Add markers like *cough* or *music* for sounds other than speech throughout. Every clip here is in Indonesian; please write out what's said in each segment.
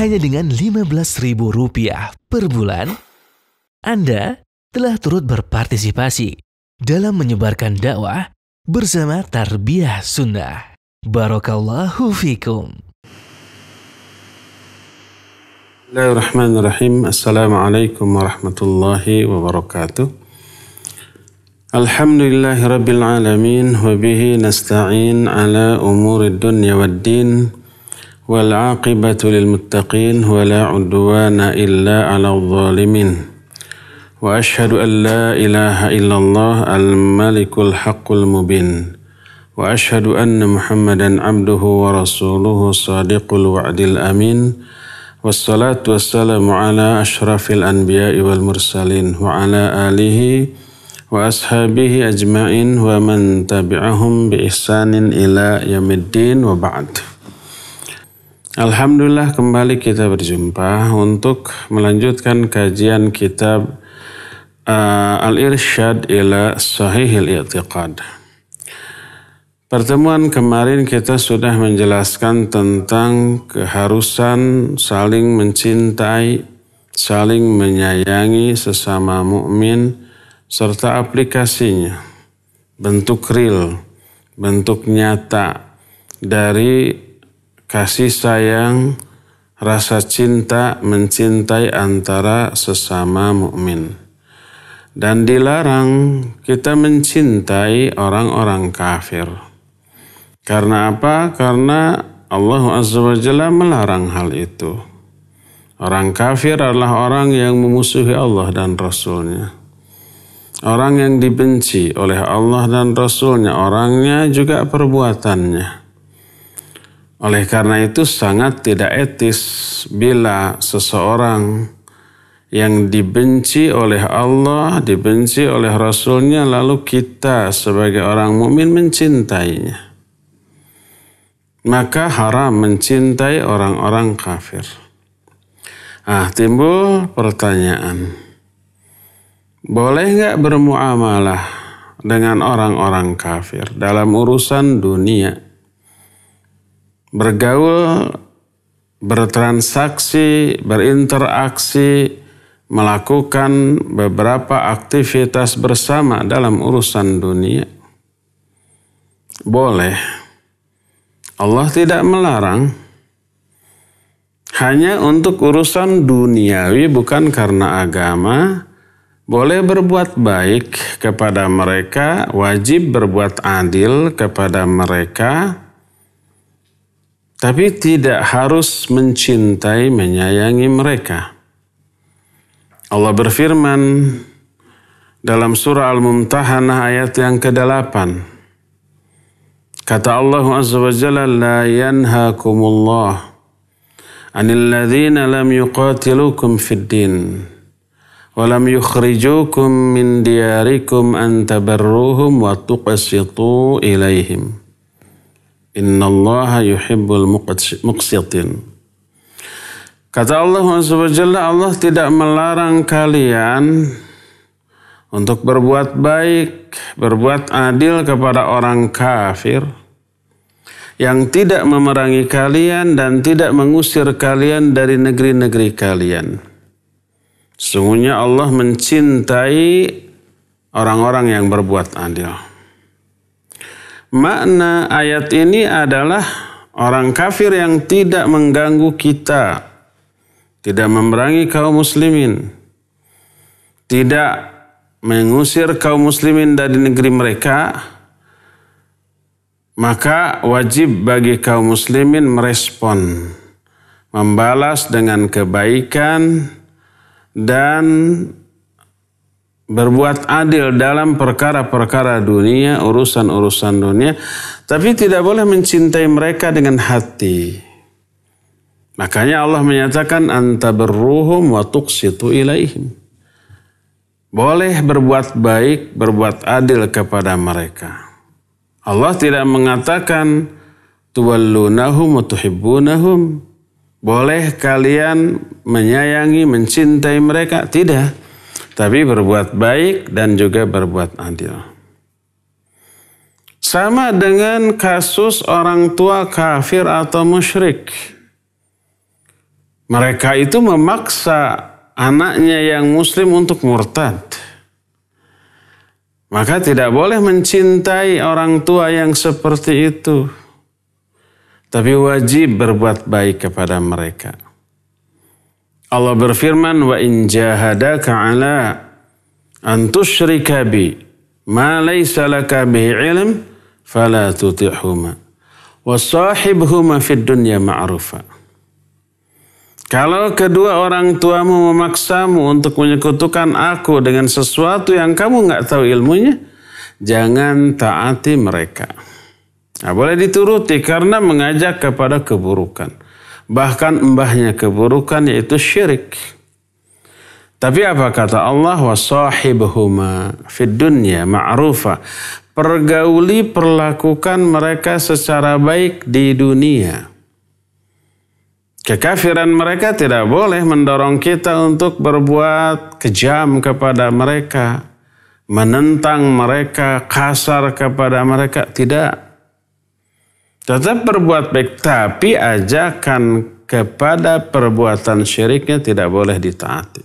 hanya dengan Rp15.000 per bulan, Anda telah turut berpartisipasi dalam menyebarkan dakwah bersama Tarbiyah Sunnah. Barakallahu fikum. Bismillahirrahmanirrahim. Assalamualaikum warahmatullahi wabarakatuh. Alhamdulillahi rabbil alamin nasta'in ala umuri dunya wad din. والعاقبة للمتقين ولا عدوان إلا على الظالمين وأشهد أن لا إله إلا الله الملك الحق المبين وأشهد أن محمدا عبده ورسوله صادق الوعد الأمين والصلاة والسلام على أشرف الأنبياء والمرسلين وعلى آله وأصحابه أجمعين ومن تبعهم بإحسان إلى يوم الدين وبعد Alhamdulillah kembali kita berjumpa untuk melanjutkan kajian kitab uh, Al-Irsyad ila Sahihil I'tiqad. Pertemuan kemarin kita sudah menjelaskan tentang keharusan saling mencintai, saling menyayangi sesama mukmin serta aplikasinya, bentuk real, bentuk nyata dari kasih sayang, rasa cinta mencintai antara sesama mukmin. Dan dilarang kita mencintai orang-orang kafir. Karena apa? Karena Allah Azza wa Jalla melarang hal itu. Orang kafir adalah orang yang memusuhi Allah dan Rasulnya. Orang yang dibenci oleh Allah dan Rasulnya, orangnya juga perbuatannya. Oleh karena itu sangat tidak etis bila seseorang yang dibenci oleh Allah, dibenci oleh Rasulnya, lalu kita sebagai orang mukmin mencintainya. Maka haram mencintai orang-orang kafir. Ah, timbul pertanyaan. Boleh nggak bermuamalah dengan orang-orang kafir dalam urusan dunia? bergaul, bertransaksi, berinteraksi, melakukan beberapa aktivitas bersama dalam urusan dunia. Boleh. Allah tidak melarang. Hanya untuk urusan duniawi bukan karena agama. Boleh berbuat baik kepada mereka, wajib berbuat adil kepada mereka, tapi tidak harus mencintai, menyayangi mereka. Allah berfirman dalam surah Al-Mumtahanah ayat yang ke-8. Kata Allah Azza wa Jalla, La yanhakumullah anil ladhina lam yuqatilukum fid din ولم يخرجوكم من دياركم أن wa tuqasitu إليهم Inna Allah yuhibbul muqsitin. Kata Allah SWT, Allah tidak melarang kalian untuk berbuat baik, berbuat adil kepada orang kafir yang tidak memerangi kalian dan tidak mengusir kalian dari negeri-negeri kalian. Sungguhnya Allah mencintai orang-orang yang berbuat adil. Makna ayat ini adalah orang kafir yang tidak mengganggu kita, tidak memerangi kaum muslimin, tidak mengusir kaum muslimin dari negeri mereka, maka wajib bagi kaum muslimin merespon, membalas dengan kebaikan dan berbuat adil dalam perkara-perkara dunia, urusan-urusan dunia, tapi tidak boleh mencintai mereka dengan hati. Makanya Allah menyatakan anta berruhum wa tuqsitu ilaihim. Boleh berbuat baik, berbuat adil kepada mereka. Allah tidak mengatakan tuwallunahum wa tuhibbunahum. Boleh kalian menyayangi, mencintai mereka? Tidak tapi berbuat baik dan juga berbuat adil. Sama dengan kasus orang tua kafir atau musyrik. Mereka itu memaksa anaknya yang muslim untuk murtad. Maka tidak boleh mencintai orang tua yang seperti itu. Tapi wajib berbuat baik kepada mereka. Allah berfirman wa in jahadaka ala an tusyrika bi ma laysa laka bi ilm fala tuti'huma wa sahibhuma fid dunya ma'rufa kalau kedua orang tuamu memaksamu untuk menyekutukan aku dengan sesuatu yang kamu nggak tahu ilmunya, jangan taati mereka. Nah, boleh dituruti karena mengajak kepada keburukan bahkan embahnya keburukan yaitu syirik. Tapi apa kata Allah wa sahibhuma fid dunya ma'rufa. Pergauli perlakukan mereka secara baik di dunia. Kekafiran mereka tidak boleh mendorong kita untuk berbuat kejam kepada mereka, menentang mereka, kasar kepada mereka, tidak tetap berbuat baik tapi ajakan kepada perbuatan syiriknya tidak boleh ditaati.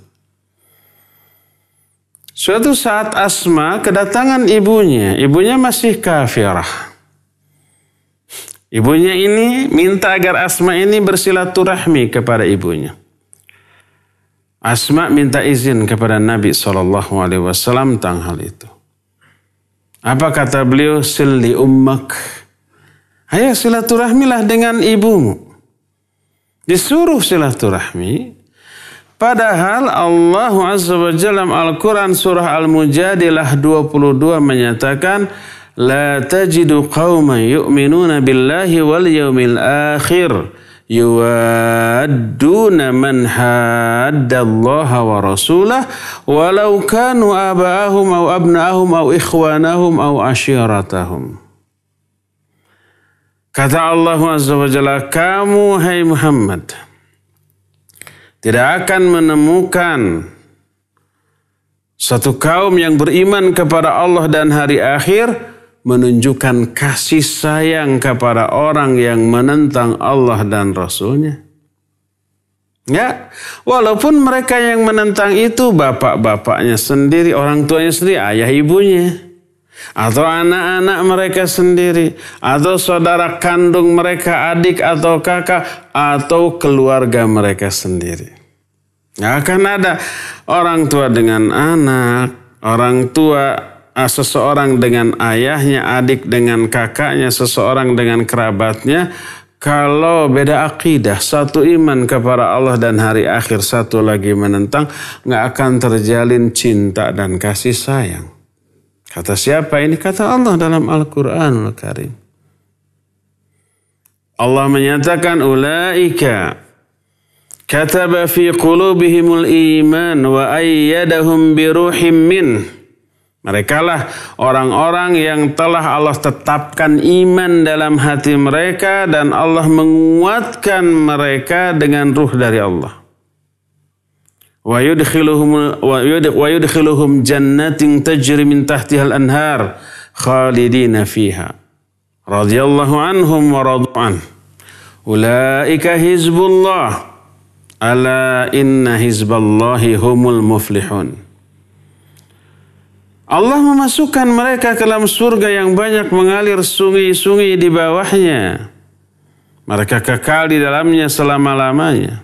Suatu saat Asma kedatangan ibunya, ibunya masih kafirah. Ibunya ini minta agar Asma ini bersilaturahmi kepada ibunya. Asma minta izin kepada Nabi Shallallahu Alaihi Wasallam tentang hal itu. Apa kata beliau? Silli ummak Ayo silaturahmilah dengan ibumu. Disuruh silaturahmi. Padahal Allah Azza wa dalam Al-Quran surah Al-Mujadilah 22 menyatakan La tajidu qawman yu'minuna billahi wal yawmil akhir yuwadduna man hadda Allah wa rasulah walau kanu aba'ahum au abna'ahum au ikhwanahum au ashiratahum. Kata Allah Azza wa kamu hai Muhammad tidak akan menemukan satu kaum yang beriman kepada Allah dan hari akhir menunjukkan kasih sayang kepada orang yang menentang Allah dan Rasulnya. Ya, walaupun mereka yang menentang itu bapak-bapaknya sendiri, orang tuanya sendiri, ayah ibunya atau anak-anak mereka sendiri, atau saudara kandung mereka, adik atau kakak, atau keluarga mereka sendiri. Ya, akan ada orang tua dengan anak, orang tua ah, seseorang dengan ayahnya, adik dengan kakaknya, seseorang dengan kerabatnya, kalau beda akidah, satu iman kepada Allah dan hari akhir, satu lagi menentang, nggak akan terjalin cinta dan kasih sayang. Kata siapa ini? Kata Allah dalam Al-Quranul Karim. Allah menyatakan ulaika kataba fi qulubihimul iman wa ayyadahum biruhim min mereka lah orang-orang yang telah Allah tetapkan iman dalam hati mereka dan Allah menguatkan mereka dengan ruh dari Allah wa yudkhiluhum jannatin tajri min tahtiha al-anhar khalidina fiha radhiyallahu anhum wa radu ulaika hizbullah ala inna hizballahi humul muflihun Allah memasukkan mereka ke dalam surga yang banyak mengalir sungai-sungai di bawahnya. Mereka kekal di dalamnya selama-lamanya.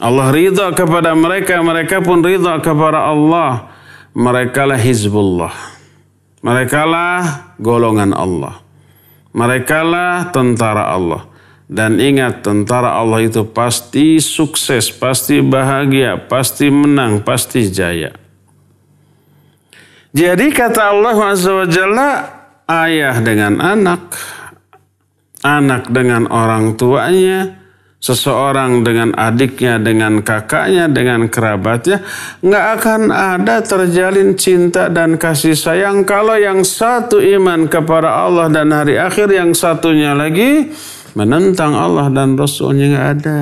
Allah ridha kepada mereka, mereka pun ridha kepada Allah. Mereka Merekalah Hizbullah. lah golongan Allah. mereka lah tentara Allah. Dan ingat tentara Allah itu pasti sukses, pasti bahagia, pasti menang, pasti jaya. Jadi kata Allah Azza ayah dengan anak, anak dengan orang tuanya, seseorang dengan adiknya, dengan kakaknya, dengan kerabatnya, nggak akan ada terjalin cinta dan kasih sayang kalau yang satu iman kepada Allah dan hari akhir, yang satunya lagi menentang Allah dan Rasulnya nggak ada.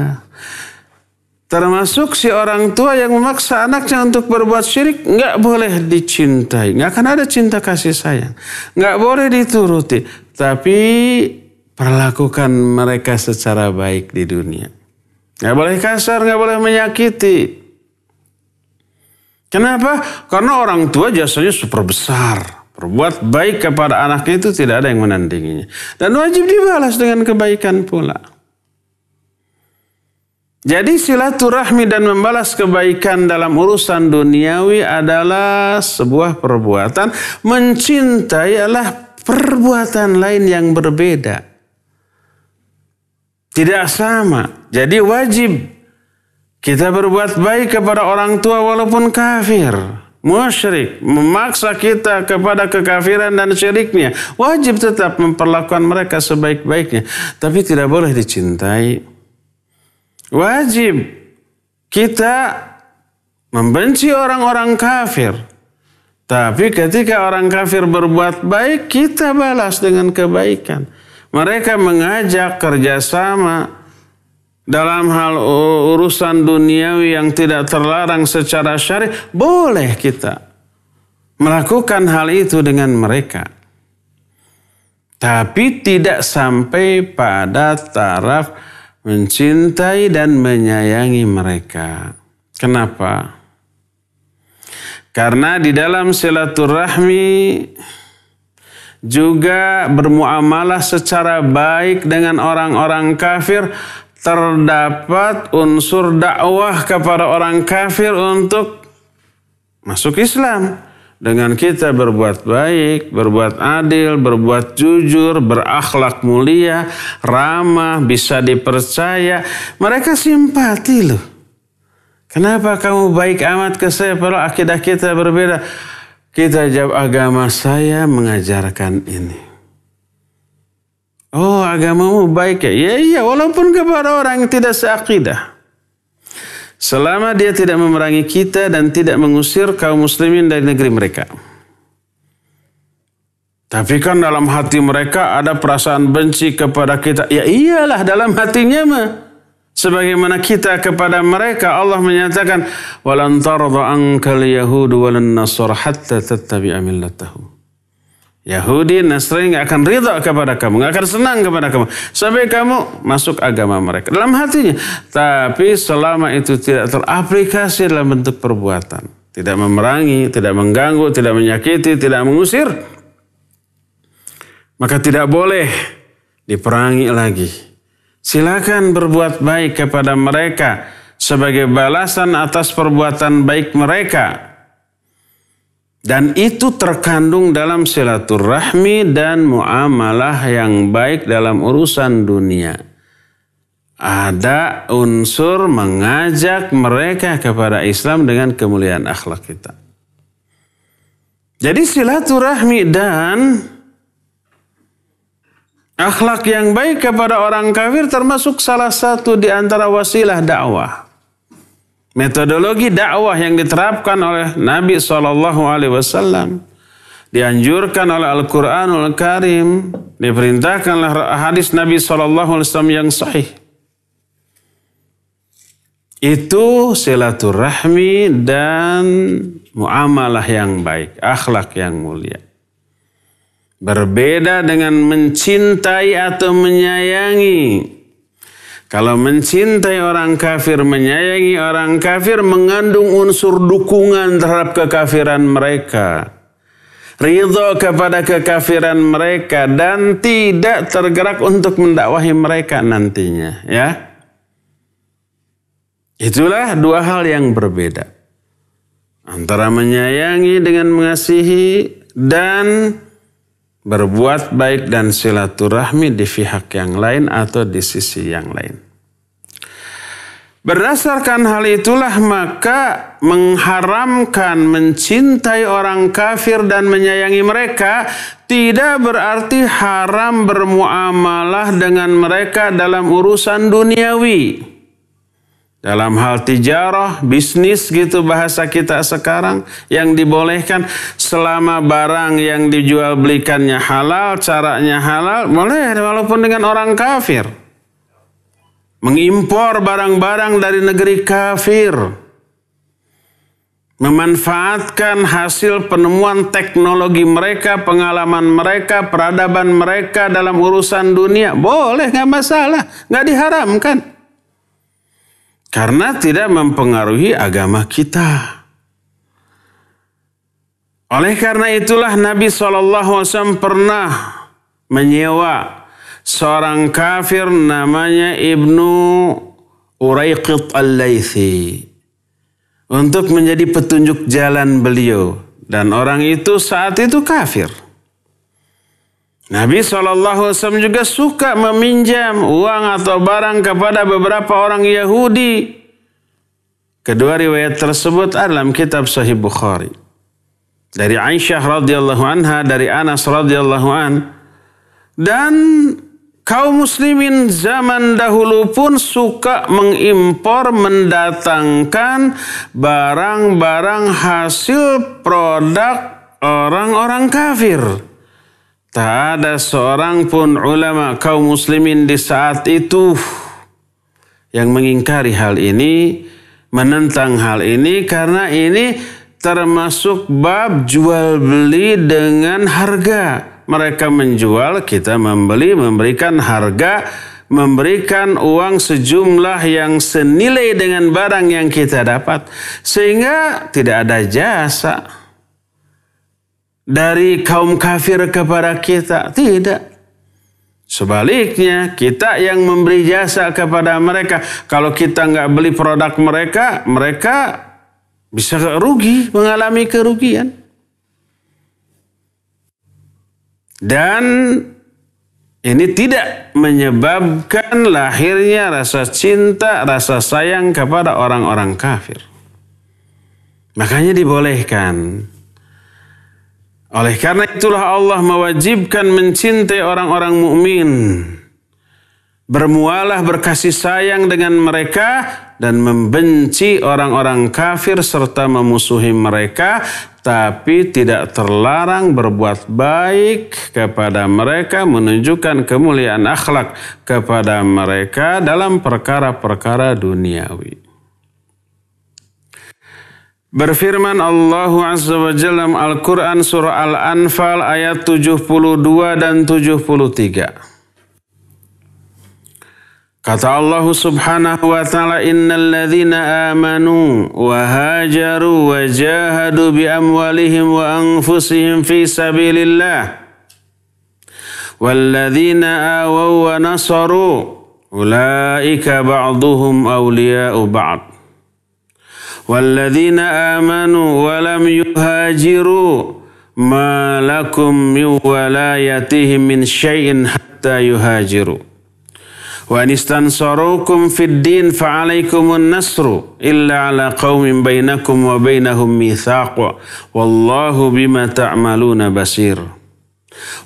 Termasuk si orang tua yang memaksa anaknya untuk berbuat syirik, nggak boleh dicintai. Nggak akan ada cinta kasih sayang. Nggak boleh dituruti. Tapi Perlakukan mereka secara baik di dunia. Gak boleh kasar, gak boleh menyakiti. Kenapa? Karena orang tua jasanya super besar. Berbuat baik kepada anaknya itu tidak ada yang menandinginya. Dan wajib dibalas dengan kebaikan pula. Jadi silaturahmi dan membalas kebaikan dalam urusan duniawi adalah sebuah perbuatan. Mencintai adalah perbuatan lain yang berbeda. Tidak sama. Jadi wajib kita berbuat baik kepada orang tua walaupun kafir. Musyrik memaksa kita kepada kekafiran dan syiriknya. Wajib tetap memperlakukan mereka sebaik-baiknya. Tapi tidak boleh dicintai. Wajib kita membenci orang-orang kafir. Tapi ketika orang kafir berbuat baik, kita balas dengan kebaikan. Mereka mengajak kerjasama dalam hal urusan duniawi yang tidak terlarang secara syari, boleh kita melakukan hal itu dengan mereka. Tapi tidak sampai pada taraf mencintai dan menyayangi mereka. Kenapa? Karena di dalam silaturahmi juga bermuamalah secara baik dengan orang-orang kafir terdapat unsur dakwah kepada orang kafir untuk masuk Islam. Dengan kita berbuat baik, berbuat adil, berbuat jujur, berakhlak mulia, ramah, bisa dipercaya, mereka simpati loh. Kenapa kamu baik amat ke saya padahal akidah kita berbeda? Kita jawab agama saya mengajarkan ini. Oh agamamu baik ya? Ya iya walaupun kepada orang yang tidak seakidah. Selama dia tidak memerangi kita dan tidak mengusir kaum muslimin dari negeri mereka. Tapi kan dalam hati mereka ada perasaan benci kepada kita. Ya iyalah dalam hatinya mah sebagaimana kita kepada mereka Allah menyatakan walan tarda ankal yahud walan nasr hatta tattabi'a millatahu Yahudi Nasrani nggak akan ridha kepada kamu, nggak akan senang kepada kamu sampai kamu masuk agama mereka dalam hatinya. Tapi selama itu tidak teraplikasi dalam bentuk perbuatan, tidak memerangi, tidak mengganggu, tidak menyakiti, tidak mengusir, maka tidak boleh diperangi lagi. Silakan berbuat baik kepada mereka sebagai balasan atas perbuatan baik mereka. Dan itu terkandung dalam silaturahmi dan muamalah yang baik dalam urusan dunia. Ada unsur mengajak mereka kepada Islam dengan kemuliaan akhlak kita. Jadi silaturahmi dan Akhlak yang baik kepada orang kafir termasuk salah satu di antara wasilah dakwah. Metodologi dakwah yang diterapkan oleh Nabi Shallallahu Alaihi Wasallam dianjurkan oleh Al-Quranul Karim, diperintahkan oleh hadis Nabi Shallallahu Alaihi Wasallam yang sahih. Itu silaturahmi dan muamalah yang baik, akhlak yang mulia. Berbeda dengan mencintai atau menyayangi. Kalau mencintai orang kafir, menyayangi orang kafir mengandung unsur dukungan terhadap kekafiran mereka. Ridho kepada kekafiran mereka dan tidak tergerak untuk mendakwahi mereka nantinya. Ya, Itulah dua hal yang berbeda. Antara menyayangi dengan mengasihi dan berbuat baik dan silaturahmi di pihak yang lain atau di sisi yang lain. Berdasarkan hal itulah maka mengharamkan mencintai orang kafir dan menyayangi mereka tidak berarti haram bermuamalah dengan mereka dalam urusan duniawi. Dalam hal tijarah, bisnis gitu bahasa kita sekarang yang dibolehkan selama barang yang dijual belikannya halal, caranya halal, boleh walaupun dengan orang kafir. Mengimpor barang-barang dari negeri kafir. Memanfaatkan hasil penemuan teknologi mereka, pengalaman mereka, peradaban mereka dalam urusan dunia. Boleh, nggak masalah. Nggak diharamkan. Karena tidak mempengaruhi agama kita. Oleh karena itulah Nabi SAW pernah menyewa seorang kafir namanya Ibnu Uraiqit Al-Laythi untuk menjadi petunjuk jalan beliau. Dan orang itu saat itu kafir. Nabi SAW juga suka meminjam uang atau barang kepada beberapa orang Yahudi. Kedua riwayat tersebut ada dalam kitab Sahih Bukhari. Dari Aisyah radhiyallahu anha, dari Anas radhiyallahu an, dan kaum muslimin zaman dahulu pun suka mengimpor mendatangkan barang-barang hasil produk orang-orang kafir. Tak ada seorang pun ulama kaum muslimin di saat itu yang mengingkari hal ini, menentang hal ini karena ini termasuk bab jual beli dengan harga. Mereka menjual, kita membeli, memberikan harga, memberikan uang sejumlah yang senilai dengan barang yang kita dapat sehingga tidak ada jasa dari kaum kafir kepada kita. Tidak. Sebaliknya, kita yang memberi jasa kepada mereka. Kalau kita nggak beli produk mereka, mereka bisa rugi, mengalami kerugian. Dan ini tidak menyebabkan lahirnya rasa cinta, rasa sayang kepada orang-orang kafir. Makanya dibolehkan oleh karena itulah Allah mewajibkan mencintai orang-orang mukmin. Bermualah berkasih sayang dengan mereka dan membenci orang-orang kafir serta memusuhi mereka, tapi tidak terlarang berbuat baik kepada mereka, menunjukkan kemuliaan akhlak kepada mereka dalam perkara-perkara duniawi. Berfirman Allah Azza wa Jalla Al-Quran Surah Al-Anfal ayat 72 dan 73. Kata Allah subhanahu wa ta'ala innal ladhina amanu wa hajaru wa jahadu bi amwalihim wa anfusihim fi sabilillah. Walladhina awaw wa nasaru ulaika ba'duhum awliya'u walladzina amanu wa lam yuhajiru ma lakum min walayatihim min syai'in hatta yuhajiru wa anistansarukum fid din fa alaikumun nasru illa ala qaumin bainakum wa bainahum mithaq wallahu bima ta'maluna basir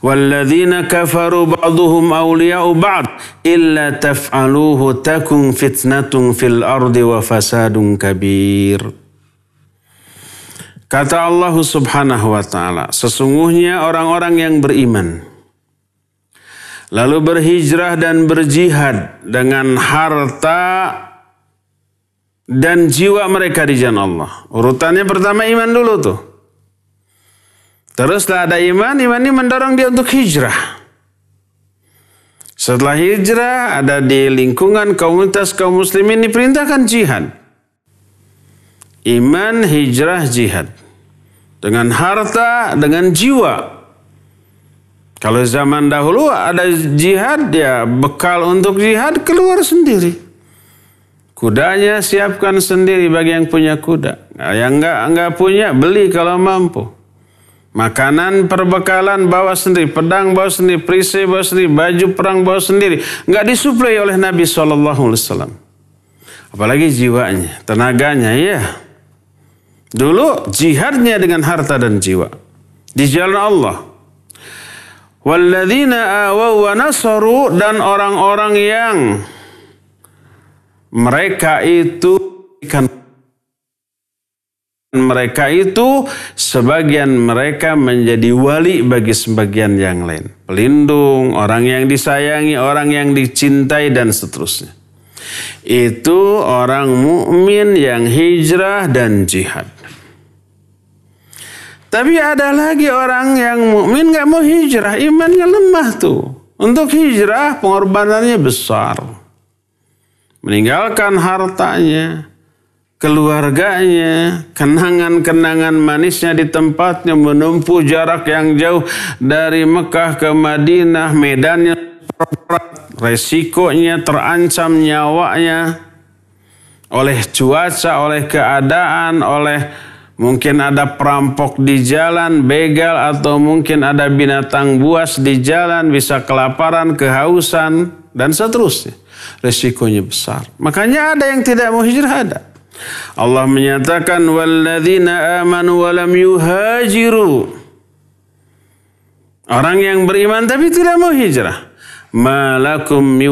Walladzina kafaru ba'duhum awliya'u ba'd illa taf'aluhu takun fitnatun fil ardi wa fasadun kabir. Kata Allah subhanahu wa ta'ala, sesungguhnya orang-orang yang beriman, lalu berhijrah dan berjihad dengan harta dan jiwa mereka di jalan Allah. Urutannya pertama iman dulu tuh. Teruslah ada iman, iman ini mendorong dia untuk hijrah. Setelah hijrah, ada di lingkungan komunitas kaum muslimin diperintahkan jihad. Iman, hijrah, jihad. Dengan harta, dengan jiwa. Kalau zaman dahulu ada jihad, ya bekal untuk jihad keluar sendiri. Kudanya siapkan sendiri bagi yang punya kuda. Nah, yang enggak, enggak punya, beli kalau mampu. Makanan perbekalan bawa sendiri, pedang bawa sendiri, perisai bawa sendiri, baju perang bawa sendiri. Enggak disuplai oleh Nabi SAW. Apalagi jiwanya, tenaganya, ya. Dulu jihadnya dengan harta dan jiwa. Di jalan Allah. Walladzina awaw wa nasaru dan orang-orang yang mereka itu ikan mereka itu sebagian mereka menjadi wali bagi sebagian yang lain. Pelindung, orang yang disayangi, orang yang dicintai dan seterusnya. Itu orang mukmin yang hijrah dan jihad. Tapi ada lagi orang yang mukmin nggak mau hijrah, imannya lemah tuh. Untuk hijrah pengorbanannya besar. Meninggalkan hartanya, keluarganya, kenangan-kenangan manisnya di tempatnya menempuh jarak yang jauh dari Mekah ke Madinah, medannya berat, resikonya terancam nyawanya oleh cuaca, oleh keadaan, oleh mungkin ada perampok di jalan, begal atau mungkin ada binatang buas di jalan, bisa kelaparan, kehausan dan seterusnya. Resikonya besar. Makanya ada yang tidak mau hijrah ada. Allah menyatakan walladzina amanu walam yuhajiru. Orang yang beriman tapi tidak mau hijrah. Malakum min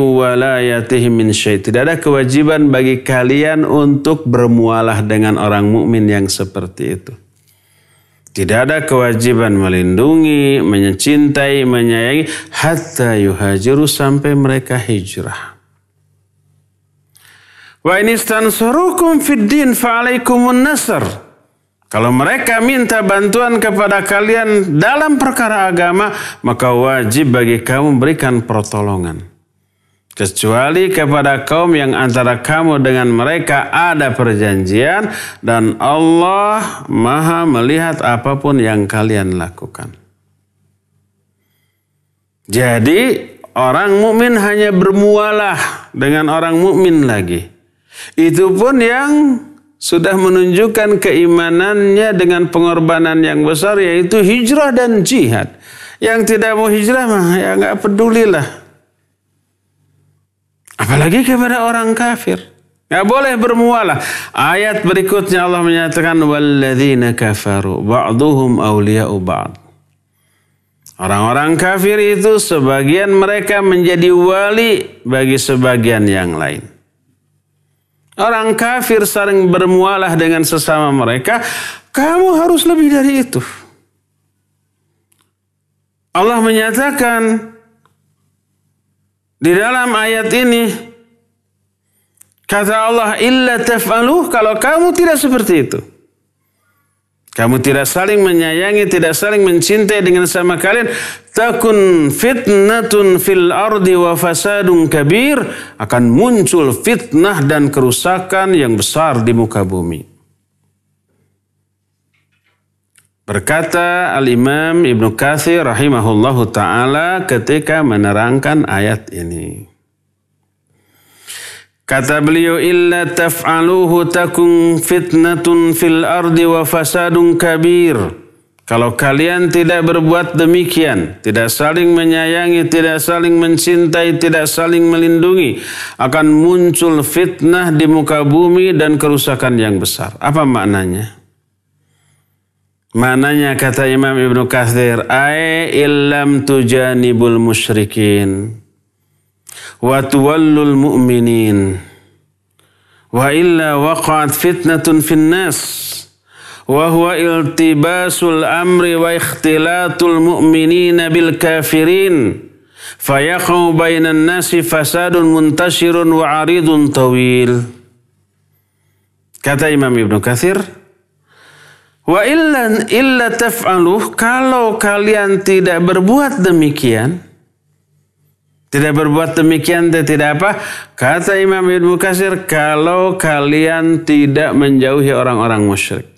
min syait. Tidak ada kewajiban bagi kalian untuk bermualah dengan orang mukmin yang seperti itu. Tidak ada kewajiban melindungi, mencintai, menyayangi hatta yuhajiru sampai mereka hijrah. Wa inistansurukum fid din fa'alaikumun nasr. Kalau mereka minta bantuan kepada kalian dalam perkara agama, maka wajib bagi kamu berikan pertolongan. Kecuali kepada kaum yang antara kamu dengan mereka ada perjanjian dan Allah maha melihat apapun yang kalian lakukan. Jadi orang mukmin hanya bermualah dengan orang mukmin lagi. Itu pun yang sudah menunjukkan keimanannya dengan pengorbanan yang besar yaitu hijrah dan jihad. Yang tidak mau hijrah mah ya nggak pedulilah. Apalagi kepada orang kafir. Nggak boleh bermualah. Ayat berikutnya Allah menyatakan walladzina kafaru ba'duhum awliya'u ba'd. Orang-orang kafir itu sebagian mereka menjadi wali bagi sebagian yang lain. Orang kafir sering bermualah dengan sesama mereka. Kamu harus lebih dari itu. Allah menyatakan di dalam ayat ini kata Allah illa taf'alu kalau kamu tidak seperti itu. Kamu tidak saling menyayangi, tidak saling mencintai dengan sama kalian. Takun fitnatun fil ardi wa fasadun kabir. Akan muncul fitnah dan kerusakan yang besar di muka bumi. Berkata Al-Imam Ibn Kathir rahimahullahu ta'ala ketika menerangkan ayat ini. Kata beliau illa taf'aluhu takun fitnatun fil ardi wa fasadun kabir. Kalau kalian tidak berbuat demikian, tidak saling menyayangi, tidak saling mencintai, tidak saling melindungi, akan muncul fitnah di muka bumi dan kerusakan yang besar. Apa maknanya? Maknanya kata Imam Ibn Katsir, ai illam tujanibul musyrikin wa tuwallul mu'minin wa illa waqa'at fitnatun finnas wa huwa iltibasul amri wa ikhtilatul mu'minin bil kafirin fayaqau bainan nasi fasadun muntashirun wa aridun tawil kata Imam Ibn Kathir wa illa illa taf'aluh kalau kalian tidak berbuat demikian tidak berbuat demikian tidak apa? Kata Imam Ibnu Qasir, kalau kalian tidak menjauhi orang-orang musyrik.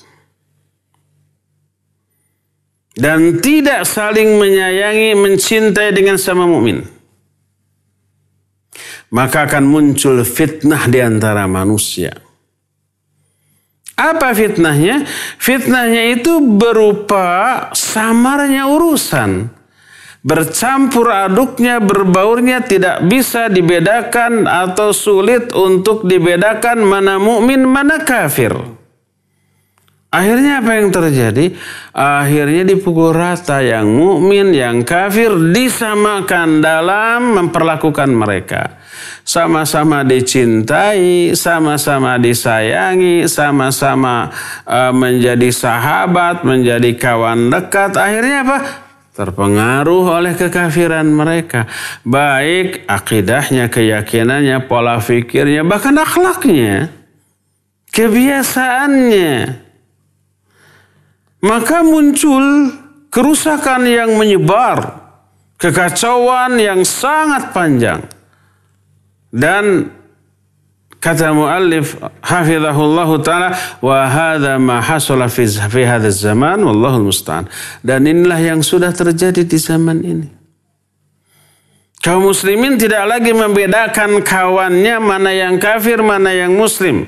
Dan tidak saling menyayangi, mencintai dengan sama mukmin. Maka akan muncul fitnah di antara manusia. Apa fitnahnya? Fitnahnya itu berupa samarnya urusan bercampur aduknya, berbaurnya tidak bisa dibedakan atau sulit untuk dibedakan mana mukmin mana kafir. Akhirnya apa yang terjadi? Akhirnya dipukul rata yang mukmin, yang kafir disamakan dalam memperlakukan mereka. Sama-sama dicintai, sama-sama disayangi, sama-sama eh, menjadi sahabat, menjadi kawan dekat. Akhirnya apa? terpengaruh oleh kekafiran mereka, baik akidahnya, keyakinannya, pola pikirnya, bahkan akhlaknya, kebiasaannya. Maka muncul kerusakan yang menyebar, kekacauan yang sangat panjang. Dan Kata muallif hafizahullahu taala wa hadza ma hasala fi fi hadha zaman wallahu musta'an. Dan inilah yang sudah terjadi di zaman ini. Kaum muslimin tidak lagi membedakan kawannya mana yang kafir, mana yang muslim.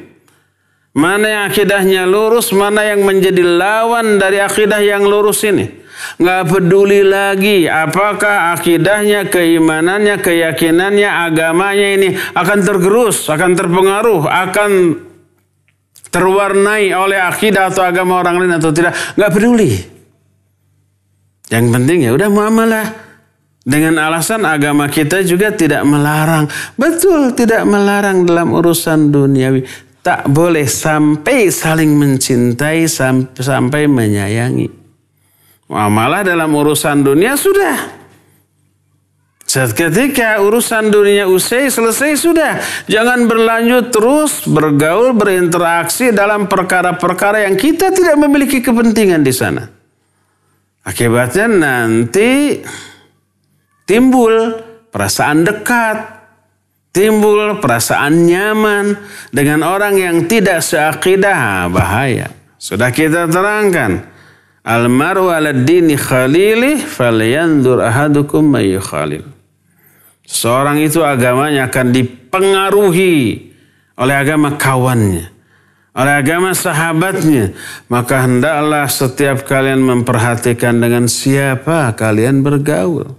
Mana yang akidahnya lurus, mana yang menjadi lawan dari akidah yang lurus ini. Nggak peduli lagi apakah akidahnya, keimanannya, keyakinannya, agamanya ini akan tergerus, akan terpengaruh, akan terwarnai oleh akidah atau agama orang lain atau tidak. Nggak peduli. Yang penting ya udah muamalah. Dengan alasan agama kita juga tidak melarang. Betul tidak melarang dalam urusan duniawi. Tak boleh sampai saling mencintai, sampai menyayangi. Malah dalam urusan dunia sudah. ketika urusan dunia usai, selesai sudah. Jangan berlanjut terus bergaul, berinteraksi dalam perkara-perkara yang kita tidak memiliki kepentingan di sana. Akibatnya nanti timbul perasaan dekat, timbul perasaan nyaman dengan orang yang tidak seakidah, bahaya. Sudah kita terangkan. Almaru ala dini khalili falyandur ahadukum mayu khalil. Seorang itu agamanya akan dipengaruhi oleh agama kawannya, oleh agama sahabatnya. Maka hendaklah setiap kalian memperhatikan dengan siapa kalian bergaul.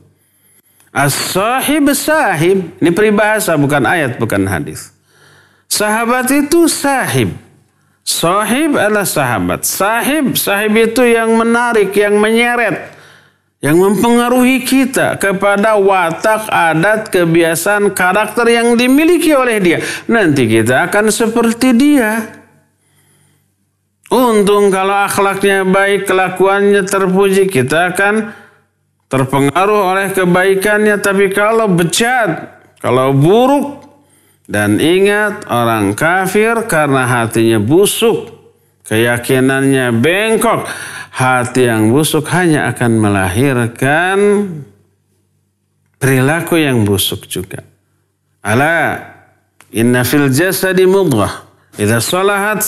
As-sahib sahib. Ini peribahasa bukan ayat bukan hadis. Sahabat itu sahib. Sahib adalah sahabat. Sahib, sahib itu yang menarik, yang menyeret. Yang mempengaruhi kita kepada watak, adat, kebiasaan, karakter yang dimiliki oleh dia. Nanti kita akan seperti dia. Untung kalau akhlaknya baik, kelakuannya terpuji, kita akan terpengaruh oleh kebaikannya. Tapi kalau becat, kalau buruk, dan ingat orang kafir karena hatinya busuk, keyakinannya bengkok, hati yang busuk hanya akan melahirkan perilaku yang busuk juga. Ala inna fil jasadi mudghah idza salahat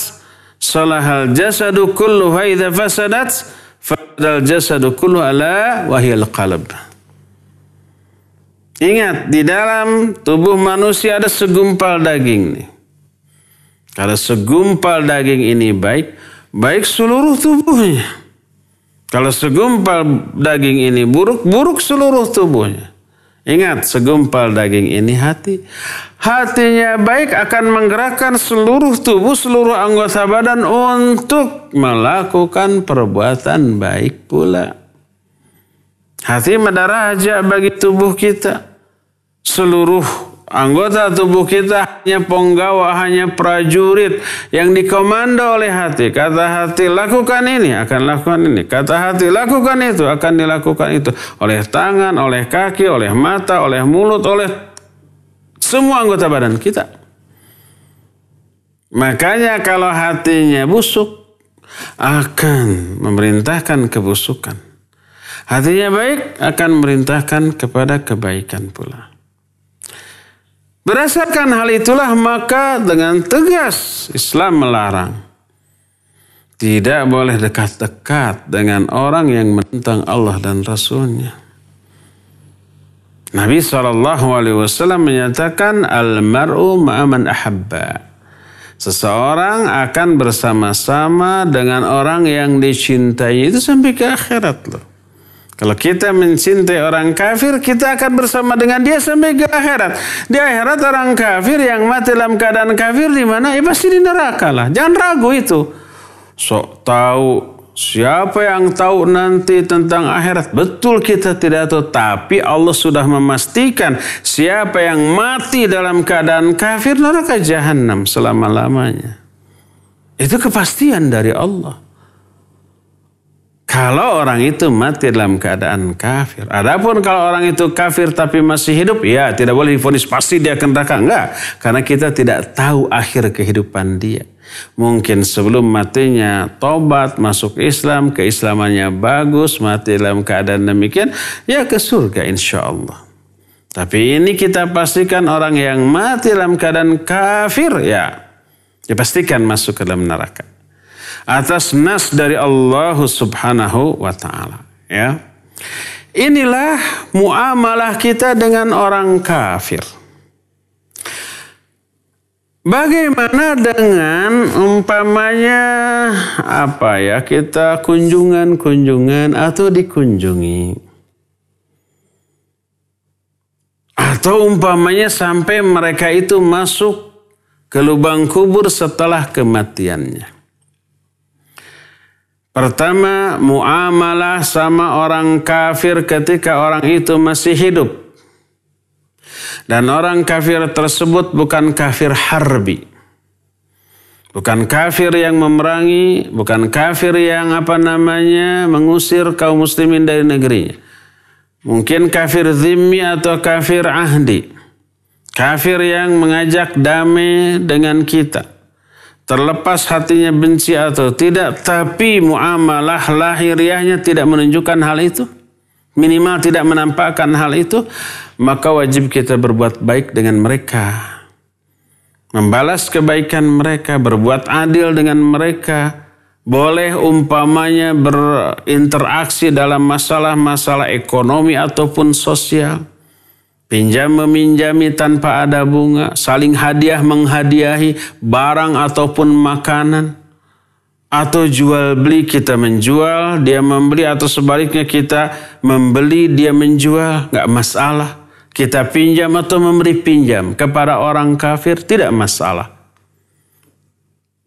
salahal jasadu wa idza fasadat fasadal jasadu kullu ala wahiyal qalb. Ingat, di dalam tubuh manusia ada segumpal daging nih. Kalau segumpal daging ini baik, baik seluruh tubuhnya. Kalau segumpal daging ini buruk, buruk seluruh tubuhnya. Ingat, segumpal daging ini hati. Hatinya baik akan menggerakkan seluruh tubuh, seluruh anggota badan untuk melakukan perbuatan baik pula. Hati aja bagi tubuh kita seluruh anggota tubuh kita hanya penggawa, hanya prajurit yang dikomando oleh hati. Kata hati lakukan ini, akan lakukan ini. Kata hati lakukan itu, akan dilakukan itu. Oleh tangan, oleh kaki, oleh mata, oleh mulut, oleh semua anggota badan kita. Makanya kalau hatinya busuk, akan memerintahkan kebusukan. Hatinya baik, akan memerintahkan kepada kebaikan pula. Berdasarkan hal itulah maka dengan tegas Islam melarang. Tidak boleh dekat-dekat dengan orang yang menentang Allah dan Rasulnya. Nabi SAW menyatakan Al-mar'u ma'aman ahabba. Seseorang akan bersama-sama dengan orang yang dicintai itu sampai ke akhirat loh. Kalau kita mencintai orang kafir, kita akan bersama dengan dia sampai ke akhirat. Di akhirat orang kafir yang mati dalam keadaan kafir di mana? Ya pasti di neraka lah. Jangan ragu itu. Sok tahu Siapa yang tahu nanti tentang akhirat? Betul kita tidak tahu, tapi Allah sudah memastikan siapa yang mati dalam keadaan kafir neraka jahanam selama-lamanya. Itu kepastian dari Allah. Kalau orang itu mati dalam keadaan kafir. Adapun kalau orang itu kafir tapi masih hidup, ya tidak boleh difonis pasti dia akan neraka. Enggak, karena kita tidak tahu akhir kehidupan dia. Mungkin sebelum matinya tobat, masuk Islam, keislamannya bagus, mati dalam keadaan demikian, ya ke surga insya Allah. Tapi ini kita pastikan orang yang mati dalam keadaan kafir, ya dipastikan masuk ke dalam neraka atas nas dari Allah Subhanahu wa taala, ya. Inilah muamalah kita dengan orang kafir. Bagaimana dengan umpamanya apa ya kita kunjungan-kunjungan atau dikunjungi atau umpamanya sampai mereka itu masuk ke lubang kubur setelah kematiannya. Pertama, muamalah sama orang kafir ketika orang itu masih hidup. Dan orang kafir tersebut bukan kafir harbi. Bukan kafir yang memerangi, bukan kafir yang apa namanya mengusir kaum muslimin dari negerinya. Mungkin kafir zimmi atau kafir ahdi. Kafir yang mengajak damai dengan kita Terlepas hatinya benci atau tidak, tapi muamalah lahiriahnya tidak menunjukkan hal itu. Minimal tidak menampakkan hal itu. Maka wajib kita berbuat baik dengan mereka. Membalas kebaikan mereka, berbuat adil dengan mereka. Boleh umpamanya berinteraksi dalam masalah-masalah ekonomi ataupun sosial. Pinjam meminjami tanpa ada bunga, saling hadiah menghadiahi barang ataupun makanan. Atau jual beli kita menjual, dia membeli atau sebaliknya kita membeli, dia menjual, gak masalah. Kita pinjam atau memberi pinjam kepada orang kafir tidak masalah.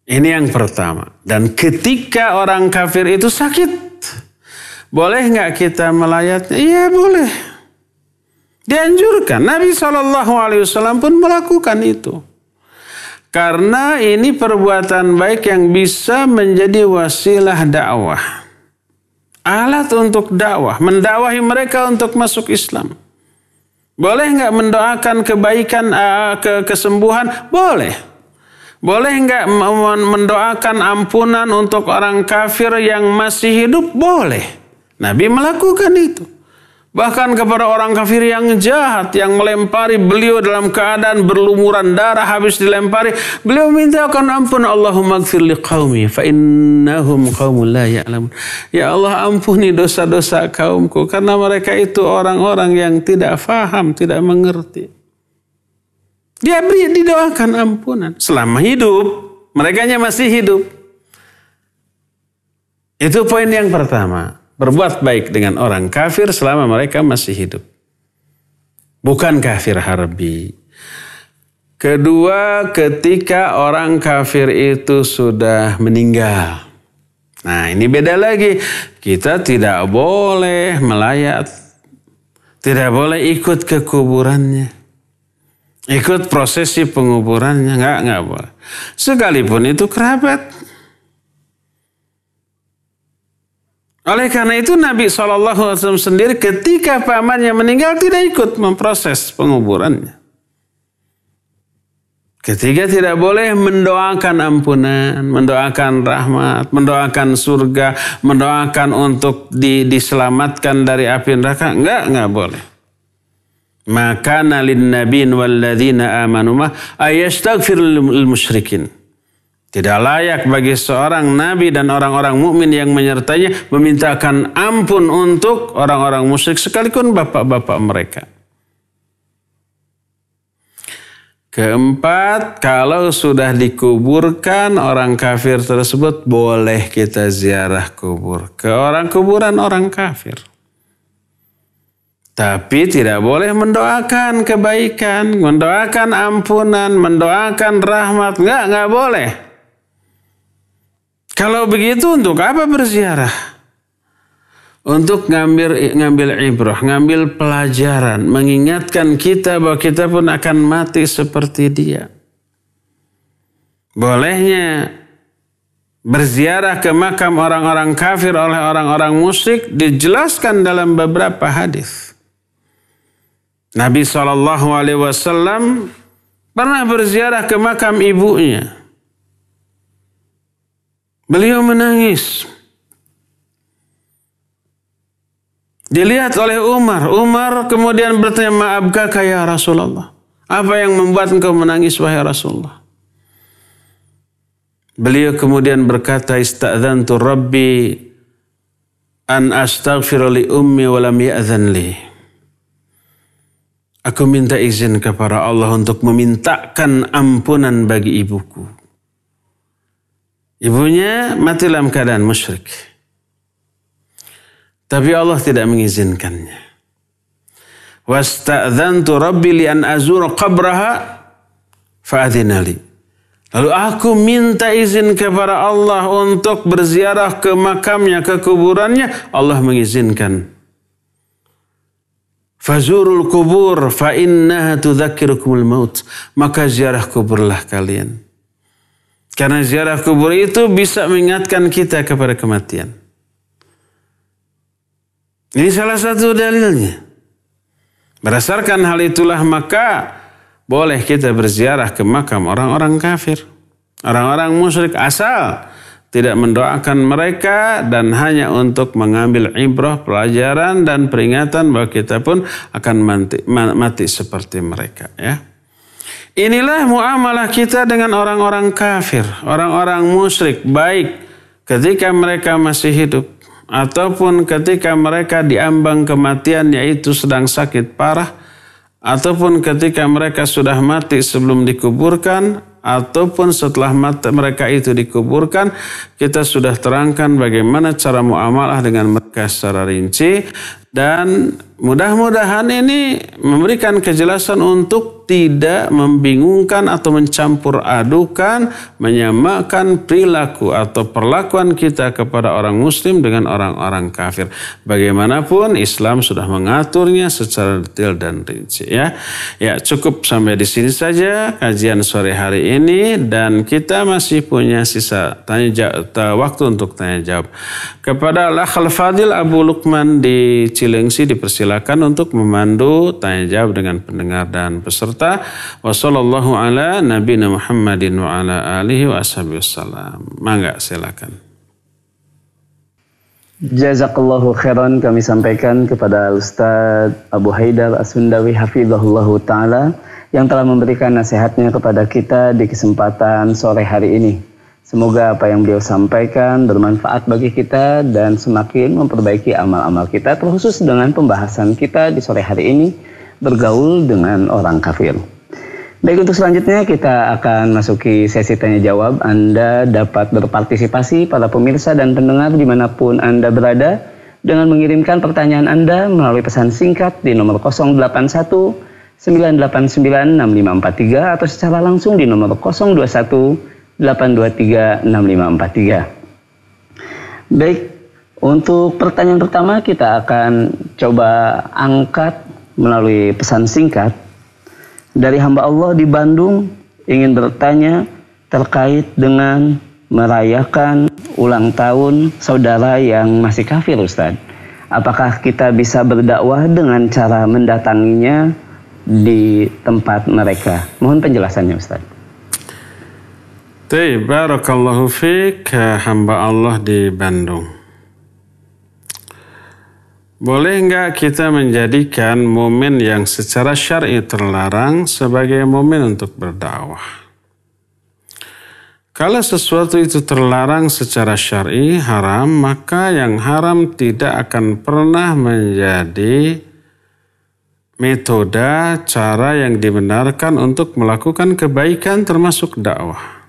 Ini yang pertama. Dan ketika orang kafir itu sakit, boleh nggak kita melayat? Iya boleh. Dianjurkan. Nabi Shallallahu Alaihi Wasallam pun melakukan itu. Karena ini perbuatan baik yang bisa menjadi wasilah dakwah. Alat untuk dakwah. Mendakwahi mereka untuk masuk Islam. Boleh nggak mendoakan kebaikan, eh, ke kesembuhan? Boleh. Boleh nggak mendoakan ampunan untuk orang kafir yang masih hidup? Boleh. Nabi melakukan itu. Bahkan kepada orang kafir yang jahat yang melempari beliau dalam keadaan berlumuran darah habis dilempari, beliau mintakan ampun Allahumma gfir liqaumi fa innahum qaumun la ya'lamun. Ya Allah ampuni dosa-dosa kaumku karena mereka itu orang-orang yang tidak faham, tidak mengerti. Dia beri didoakan ampunan selama hidup. Mereka masih hidup. Itu poin yang pertama berbuat baik dengan orang kafir selama mereka masih hidup. Bukan kafir harbi. Kedua, ketika orang kafir itu sudah meninggal. Nah, ini beda lagi. Kita tidak boleh melayat. Tidak boleh ikut ke kuburannya. Ikut prosesi penguburannya. Enggak, enggak boleh. Sekalipun itu kerabat. Oleh karena itu Nabi SAW sendiri ketika pamannya meninggal tidak ikut memproses penguburannya. Ketiga tidak boleh mendoakan ampunan, mendoakan rahmat, mendoakan surga, mendoakan untuk di, diselamatkan dari api neraka. Enggak, enggak boleh. Maka nalin nabiin walladzina amanu ma musyrikin. Tidak layak bagi seorang nabi dan orang-orang mukmin yang menyertainya memintakan ampun untuk orang-orang musyrik sekalipun bapak-bapak mereka. Keempat, kalau sudah dikuburkan orang kafir tersebut boleh kita ziarah kubur ke orang kuburan orang kafir. Tapi tidak boleh mendoakan kebaikan, mendoakan ampunan, mendoakan rahmat. Enggak, enggak boleh. Kalau begitu untuk apa berziarah? Untuk ngambil ngambil ibrah, ngambil pelajaran, mengingatkan kita bahwa kita pun akan mati seperti dia. Bolehnya berziarah ke makam orang-orang kafir oleh orang-orang musyrik dijelaskan dalam beberapa hadis. Nabi saw pernah berziarah ke makam ibunya. Beliau menangis. Dilihat oleh Umar. Umar kemudian bertanya, maafkah ya Rasulullah. Apa yang membuat engkau menangis, wahai Rasulullah? Beliau kemudian berkata, Ista'zantu Rabbi an astaghfir li ummi walam ya'zan li. Aku minta izin kepada Allah untuk memintakan ampunan bagi ibuku. Ibunya mati dalam keadaan musyrik. Tapi Allah tidak mengizinkannya. Wasta'dzantu rabbi li an azura qabraha fa'adhinali. Lalu aku minta izin kepada Allah untuk berziarah ke makamnya, ke kuburannya. Allah mengizinkan. Fazurul kubur fa innaha tudzakirukumul maut. Maka ziarah kuburlah kalian. Karena ziarah kubur itu bisa mengingatkan kita kepada kematian. Ini salah satu dalilnya. Berdasarkan hal itulah maka boleh kita berziarah ke makam orang-orang kafir. Orang-orang musyrik asal tidak mendoakan mereka dan hanya untuk mengambil ibrah pelajaran dan peringatan bahwa kita pun akan mati, mati seperti mereka ya. Inilah muamalah kita dengan orang-orang kafir, orang-orang musyrik, baik ketika mereka masih hidup ataupun ketika mereka diambang kematian yaitu sedang sakit parah ataupun ketika mereka sudah mati sebelum dikuburkan ataupun setelah mati mereka itu dikuburkan kita sudah terangkan bagaimana cara muamalah dengan mereka secara rinci dan mudah-mudahan ini memberikan kejelasan untuk tidak membingungkan atau mencampur adukan, menyamakan perilaku atau perlakuan kita kepada orang muslim dengan orang-orang kafir. Bagaimanapun Islam sudah mengaturnya secara detail dan rinci ya. Ya, cukup sampai di sini saja kajian sore hari ini dan kita masih punya sisa tanya jawab, waktu untuk tanya jawab kepada Lakhal Fadil Abu Lukman di Cilengsi dipersilakan untuk memandu tanya jawab dengan pendengar dan peserta. Wassallallahu ala Nabi Muhammadin wa ala alihi wa Mangga silakan. Jazakallahu khairan kami sampaikan kepada Ustaz Abu Haidar Asundawi Hafizahullah Ta'ala yang telah memberikan nasihatnya kepada kita di kesempatan sore hari ini. Semoga apa yang beliau sampaikan bermanfaat bagi kita dan semakin memperbaiki amal-amal kita terkhusus dengan pembahasan kita di sore hari ini bergaul dengan orang kafir. Baik untuk selanjutnya kita akan masuki sesi tanya jawab. Anda dapat berpartisipasi para pemirsa dan pendengar dimanapun Anda berada dengan mengirimkan pertanyaan Anda melalui pesan singkat di nomor 081 989 6543 atau secara langsung di nomor 021 8236543. Baik, untuk pertanyaan pertama kita akan coba angkat melalui pesan singkat dari hamba Allah di Bandung ingin bertanya terkait dengan merayakan ulang tahun saudara yang masih kafir Ustaz. Apakah kita bisa berdakwah dengan cara mendatanginya di tempat mereka? Mohon penjelasannya Ustaz. Tayyib, barakallahu fiik eh, hamba Allah di Bandung. Boleh nggak kita menjadikan momen yang secara syar'i terlarang sebagai momen untuk berdakwah? Kalau sesuatu itu terlarang secara syar'i haram, maka yang haram tidak akan pernah menjadi metode cara yang dibenarkan untuk melakukan kebaikan termasuk dakwah.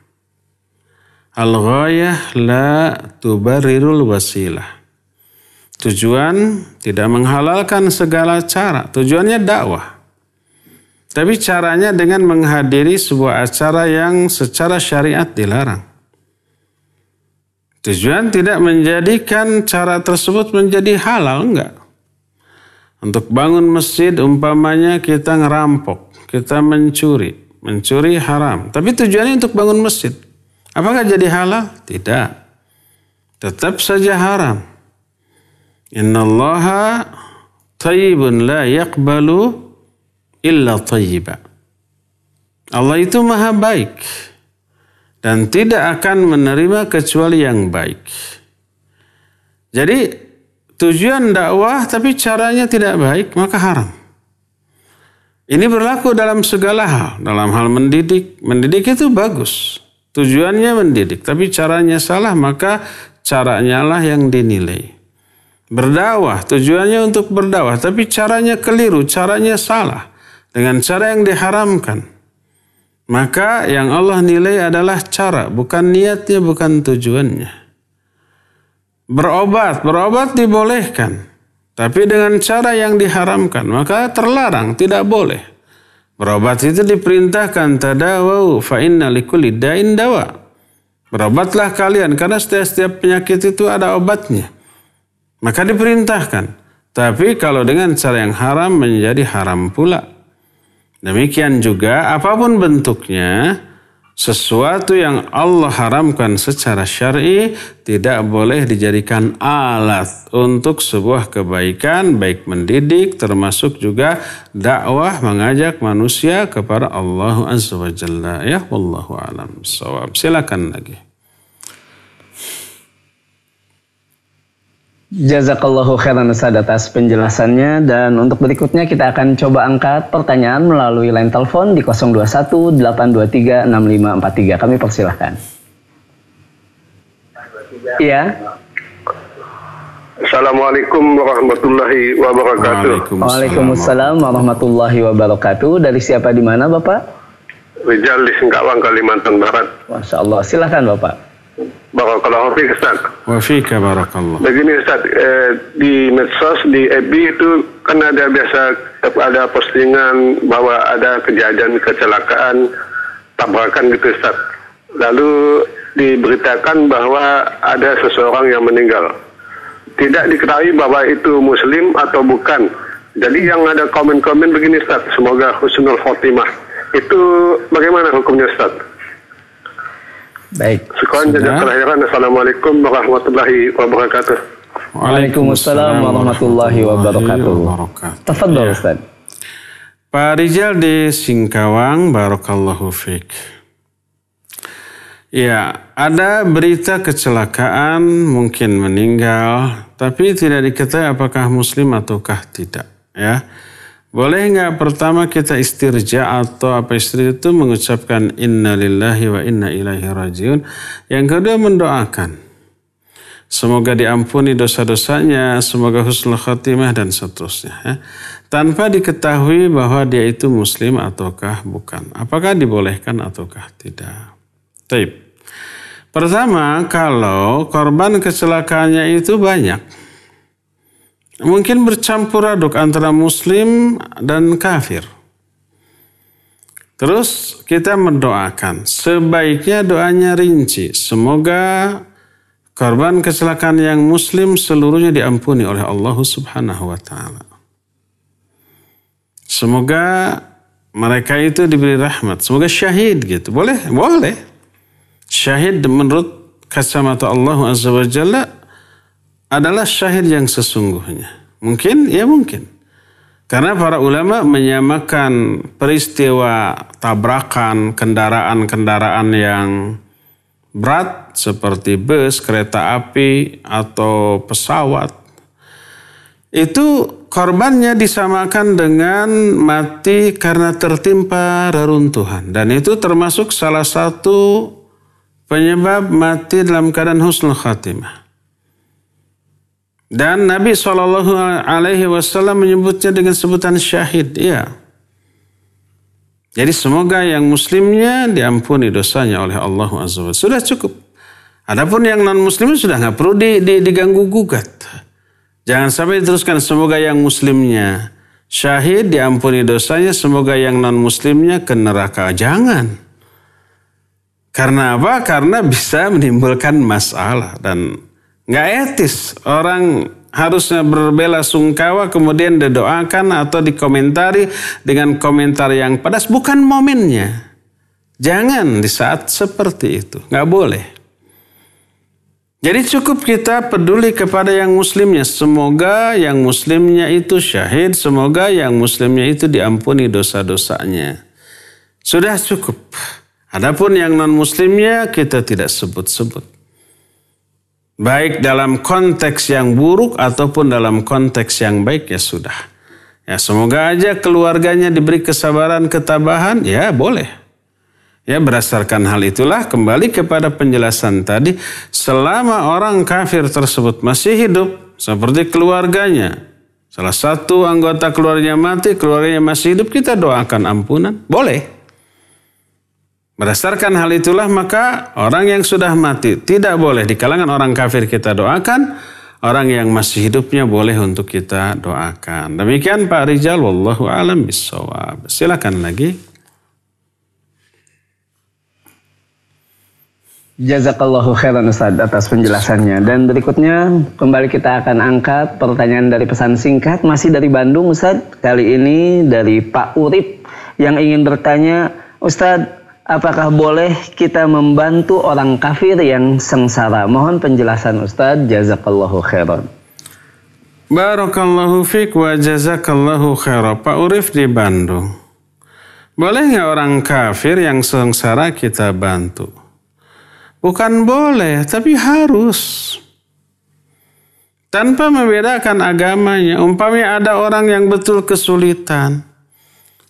Al-ghayah la tubarirul wasilah. Tujuan tidak menghalalkan segala cara. Tujuannya dakwah. Tapi caranya dengan menghadiri sebuah acara yang secara syariat dilarang. Tujuan tidak menjadikan cara tersebut menjadi halal, enggak. Untuk bangun masjid umpamanya kita ngerampok, kita mencuri. Mencuri haram. Tapi tujuannya untuk bangun masjid. Apakah jadi halal? Tidak. Tetap saja haram. Inna allaha tayyibun la yakbalu illa tayyiba. Allah itu maha baik dan tidak akan menerima kecuali yang baik. Jadi tujuan dakwah tapi caranya tidak baik maka haram. Ini berlaku dalam segala hal, dalam hal mendidik. Mendidik itu bagus. Tujuannya mendidik, tapi caranya salah maka caranya lah yang dinilai. Berdawah tujuannya untuk berdawah, tapi caranya keliru, caranya salah. Dengan cara yang diharamkan. Maka yang Allah nilai adalah cara, bukan niatnya, bukan tujuannya. Berobat, berobat dibolehkan. Tapi dengan cara yang diharamkan, maka terlarang, tidak boleh. Berobat itu diperintahkan tadawau fa inna likulli da'in dawa. Berobatlah kalian karena setiap, setiap penyakit itu ada obatnya. Maka diperintahkan. Tapi kalau dengan cara yang haram menjadi haram pula. Demikian juga apapun bentuknya, sesuatu yang Allah haramkan secara syar'i tidak boleh dijadikan alat untuk sebuah kebaikan baik mendidik termasuk juga dakwah mengajak manusia kepada Allah Azza wa Jalla ya wallahu alam. Silakan lagi. Jazakallahu khairan Ustaz atas penjelasannya dan untuk berikutnya kita akan coba angkat pertanyaan melalui line telepon di 021 823 6543. Kami persilahkan. Iya. Assalamualaikum warahmatullahi wabarakatuh. Waalaikumsalam warahmatullahi wabarakatuh. Dari siapa di mana Bapak? Rijal di Singkawang, Kalimantan Barat. Masya Allah. Silahkan Bapak. Barakallahu fiik Ustaz. Wa fika barakallah. Begini Ustaz, eh, di medsos di FB itu kan ada biasa ada postingan bahwa ada kejadian kecelakaan tabrakan gitu Ustaz. Lalu diberitakan bahwa ada seseorang yang meninggal. Tidak diketahui bahwa itu muslim atau bukan. Jadi yang ada komen-komen begini Ustaz, semoga husnul khotimah. Itu bagaimana hukumnya Ustaz? Baik. Sekian jadi terakhiran. Assalamualaikum warahmatullahi wabarakatuh. Waalaikumsalam warahmatullahi wabarakatuh. Tafadhol ya. Ustaz. Pak Rizal di Singkawang, Barokallahu Fik. Ya, ada berita kecelakaan, mungkin meninggal, tapi tidak diketahui apakah muslim ataukah tidak. Ya, boleh nggak pertama kita istirja atau apa istri itu mengucapkan innalillahi wa inna ilaihi rajiun. Yang kedua mendoakan. Semoga diampuni dosa-dosanya, semoga husnul khatimah dan seterusnya. Ya. Tanpa diketahui bahwa dia itu muslim ataukah bukan. Apakah dibolehkan ataukah tidak. Taip. Pertama, kalau korban kecelakaannya itu banyak mungkin bercampur aduk antara muslim dan kafir. Terus kita mendoakan. Sebaiknya doanya rinci. Semoga korban kecelakaan yang muslim seluruhnya diampuni oleh Allah Subhanahu wa taala. Semoga mereka itu diberi rahmat. Semoga syahid gitu. Boleh, boleh. Syahid menurut kacamata Allah Azza wa Jalla adalah syahid yang sesungguhnya. Mungkin? Ya mungkin. Karena para ulama menyamakan peristiwa tabrakan kendaraan-kendaraan yang berat seperti bus, kereta api, atau pesawat. Itu korbannya disamakan dengan mati karena tertimpa reruntuhan. Dan itu termasuk salah satu penyebab mati dalam keadaan husnul khatimah. Dan Nabi Shallallahu Alaihi Wasallam menyebutnya dengan sebutan syahid. Ya. Jadi semoga yang muslimnya diampuni dosanya oleh Allah Azza wa Sudah cukup. Adapun yang non muslim sudah nggak perlu di, di, diganggu gugat. Jangan sampai diteruskan semoga yang muslimnya syahid diampuni dosanya semoga yang non muslimnya ke neraka. Jangan. Karena apa? Karena bisa menimbulkan masalah dan Nggak etis orang harusnya berbela sungkawa kemudian didoakan atau dikomentari dengan komentar yang pedas bukan momennya. Jangan di saat seperti itu, nggak boleh. Jadi cukup kita peduli kepada yang muslimnya. Semoga yang muslimnya itu syahid. Semoga yang muslimnya itu diampuni dosa-dosanya. Sudah cukup. Adapun yang non muslimnya kita tidak sebut-sebut. Baik dalam konteks yang buruk ataupun dalam konteks yang baik ya sudah. Ya semoga aja keluarganya diberi kesabaran, ketabahan, ya boleh. Ya berdasarkan hal itulah kembali kepada penjelasan tadi selama orang kafir tersebut masih hidup seperti keluarganya. Salah satu anggota keluarganya mati, keluarganya masih hidup, kita doakan ampunan. Boleh. Berdasarkan hal itulah maka orang yang sudah mati tidak boleh di kalangan orang kafir kita doakan, orang yang masih hidupnya boleh untuk kita doakan. Demikian Pak Rijal, wallahu alam bisawab. Silakan lagi. Jazakallahu khairan Ustaz atas penjelasannya. Dan berikutnya kembali kita akan angkat pertanyaan dari pesan singkat masih dari Bandung Ustaz. Kali ini dari Pak Urip yang ingin bertanya, Ustadz Apakah boleh kita membantu orang kafir yang sengsara? Mohon penjelasan Ustaz. Jazakallahu khairan. Barakallahu fiq wa jazakallahu khairan. Pak Urif di Bandung. Boleh nggak orang kafir yang sengsara kita bantu? Bukan boleh, tapi harus. Tanpa membedakan agamanya. Umpamanya ada orang yang betul kesulitan,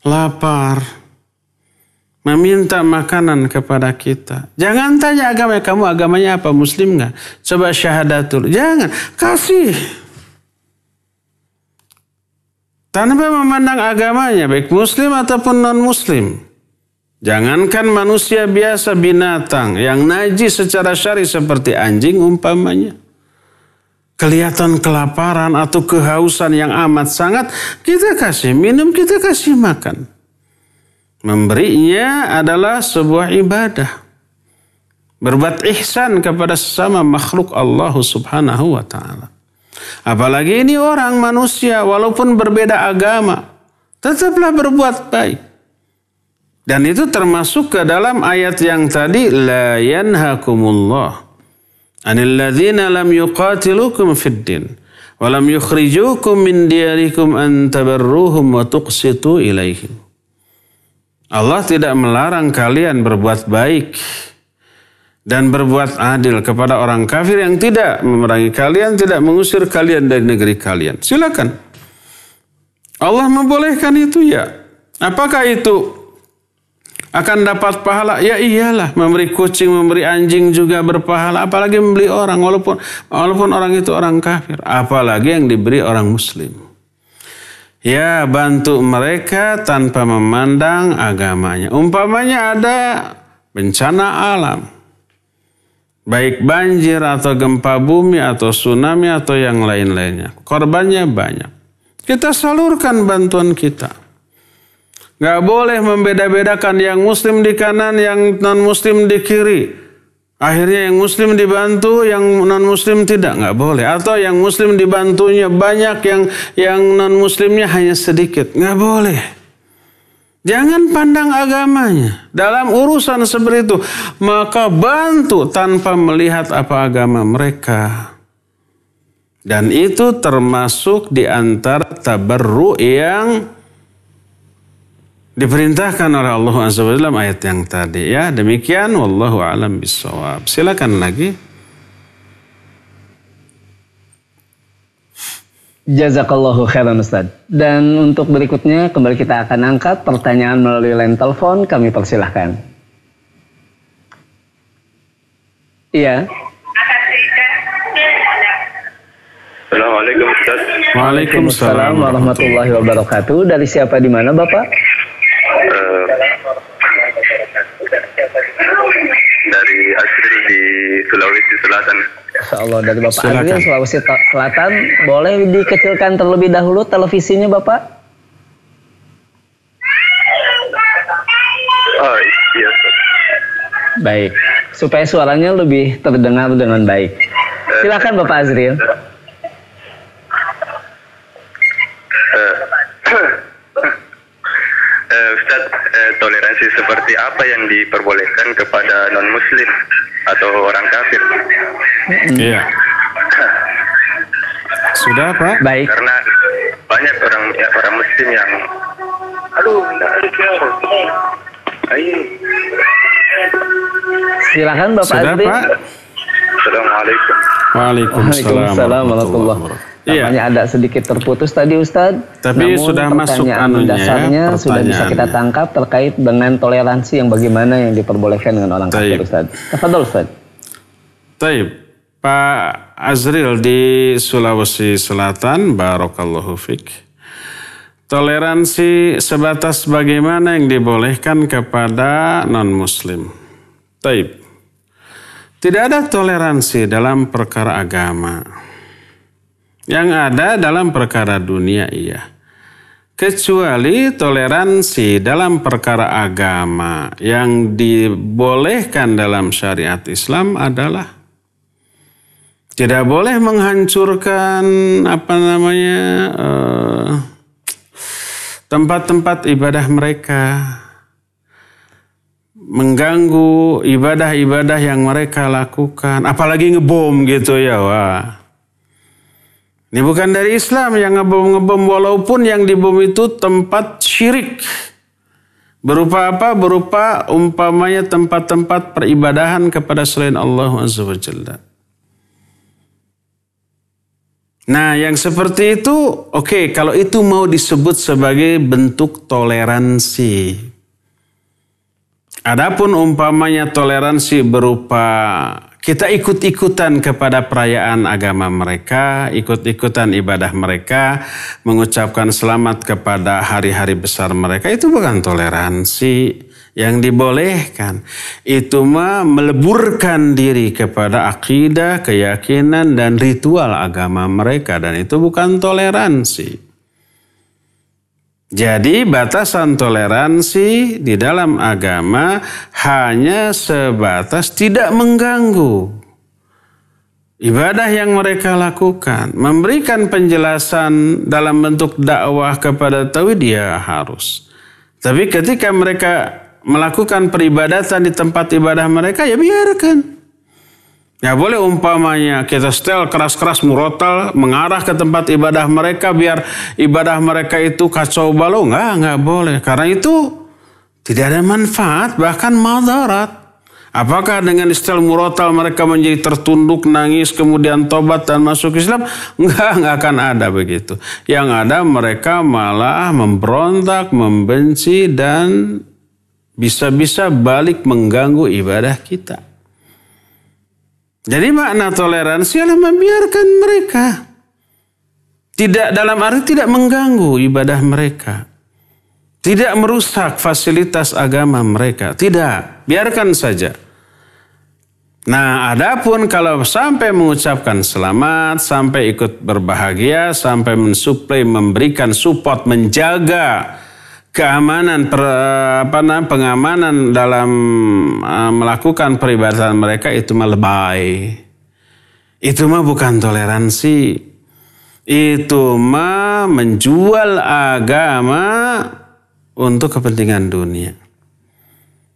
lapar, meminta makanan kepada kita. Jangan tanya agama kamu agamanya apa muslim nggak? Coba syahadatul. Jangan kasih. Tanpa memandang agamanya baik muslim ataupun non muslim. Jangankan manusia biasa binatang yang najis secara syari seperti anjing umpamanya. Kelihatan kelaparan atau kehausan yang amat sangat, kita kasih minum, kita kasih makan. Memberinya adalah sebuah ibadah. Berbuat ihsan kepada sesama makhluk Allah subhanahu wa ta'ala. Apalagi ini orang manusia walaupun berbeda agama. Tetaplah berbuat baik. Dan itu termasuk ke dalam ayat yang tadi. La yanhakumullah. Anilladzina lam yuqatilukum fiddin. Walam yukhrijukum min diarikum an tabarruhum wa tuqsitu ilaihim. Allah tidak melarang kalian berbuat baik dan berbuat adil kepada orang kafir yang tidak memerangi kalian, tidak mengusir kalian dari negeri kalian. Silakan. Allah membolehkan itu ya. Apakah itu akan dapat pahala? Ya iyalah, memberi kucing, memberi anjing juga berpahala, apalagi membeli orang walaupun walaupun orang itu orang kafir, apalagi yang diberi orang muslim. Ya, bantu mereka tanpa memandang agamanya. Umpamanya ada bencana alam. Baik banjir atau gempa bumi atau tsunami atau yang lain-lainnya. Korbannya banyak. Kita salurkan bantuan kita. Gak boleh membeda-bedakan yang muslim di kanan, yang non-muslim di kiri Akhirnya yang muslim dibantu, yang non muslim tidak nggak boleh. Atau yang muslim dibantunya banyak, yang yang non muslimnya hanya sedikit nggak boleh. Jangan pandang agamanya dalam urusan seperti itu. Maka bantu tanpa melihat apa agama mereka. Dan itu termasuk di antara tabarru yang diperintahkan oleh Allah Azza wa dalam ayat yang tadi ya demikian wallahu alam bisawab silakan lagi Jazakallahu khairan Ustaz. Dan untuk berikutnya kembali kita akan angkat pertanyaan melalui line telepon. Kami persilahkan. Iya. Assalamualaikum Ustaz. Waalaikumsalam warahmatullahi wabarakatuh. Dari siapa di mana Bapak? dari Asri di Sulawesi Selatan. Allah dari Bapak Silakan. Sulawesi Selatan, boleh dikecilkan terlebih dahulu televisinya Bapak? Oh, iya. Baik, supaya suaranya lebih terdengar dengan baik. Eh, Silakan Bapak Azril. eh, Ustaz, eh, toleransi seperti apa yang diperbolehkan kepada non-muslim atau orang kafir? Mm. Iya. Sudah, Pak? Baik. Karena banyak orang ya, orang muslim yang aduh, Silakan Bapak Sudah, Pak. Assalamualaikum. Waalaikumsalam. Waalaikumsalam Waalaikumsalam. Waalaikumsalam. Iya. ada sedikit terputus tadi Ustadz. Tapi Namun sudah masuk anunya, ya, dasarnya sudah bisa kita tangkap terkait dengan toleransi yang bagaimana yang diperbolehkan dengan orang kafir Ustadz. Tafadol Ustadz. Taib. Pak Azril di Sulawesi Selatan, Barokallahu Fik. Toleransi sebatas bagaimana yang dibolehkan kepada non-muslim. Taib. Tidak ada toleransi dalam perkara agama yang ada dalam perkara dunia iya, Kecuali toleransi dalam perkara agama yang dibolehkan dalam syariat Islam adalah tidak boleh menghancurkan apa namanya eh, tempat-tempat uh, ibadah mereka mengganggu ibadah-ibadah yang mereka lakukan apalagi ngebom gitu ya wah ini bukan dari Islam yang ngebom-ngebom walaupun yang dibom itu tempat syirik. Berupa apa? Berupa umpamanya tempat-tempat peribadahan kepada selain Allah Azza Nah yang seperti itu, oke okay, kalau itu mau disebut sebagai bentuk toleransi. Adapun umpamanya toleransi berupa kita ikut-ikutan kepada perayaan agama mereka, ikut-ikutan ibadah mereka, mengucapkan selamat kepada hari-hari besar mereka. Itu bukan toleransi yang dibolehkan. Itu mah meleburkan diri kepada akidah, keyakinan, dan ritual agama mereka. Dan itu bukan toleransi. Jadi batasan toleransi di dalam agama hanya sebatas tidak mengganggu. Ibadah yang mereka lakukan, memberikan penjelasan dalam bentuk dakwah kepada tauhid dia ya harus. Tapi ketika mereka melakukan peribadatan di tempat ibadah mereka ya biarkan. Ya boleh umpamanya kita setel keras-keras murotal mengarah ke tempat ibadah mereka biar ibadah mereka itu kacau balau. Enggak, enggak boleh. Karena itu tidak ada manfaat bahkan madarat. Apakah dengan setel murotal mereka menjadi tertunduk, nangis, kemudian tobat dan masuk Islam? Enggak, enggak akan ada begitu. Yang ada mereka malah memberontak, membenci dan bisa-bisa balik mengganggu ibadah kita. Jadi makna toleransi adalah membiarkan mereka. Tidak dalam arti tidak mengganggu ibadah mereka. Tidak merusak fasilitas agama mereka. Tidak, biarkan saja. Nah, adapun kalau sampai mengucapkan selamat, sampai ikut berbahagia, sampai mensuplai, memberikan support, menjaga keamanan per, apa namanya pengamanan dalam uh, melakukan peribadatan mereka itu mah lebay. Itu mah bukan toleransi. Itu mah menjual agama untuk kepentingan dunia.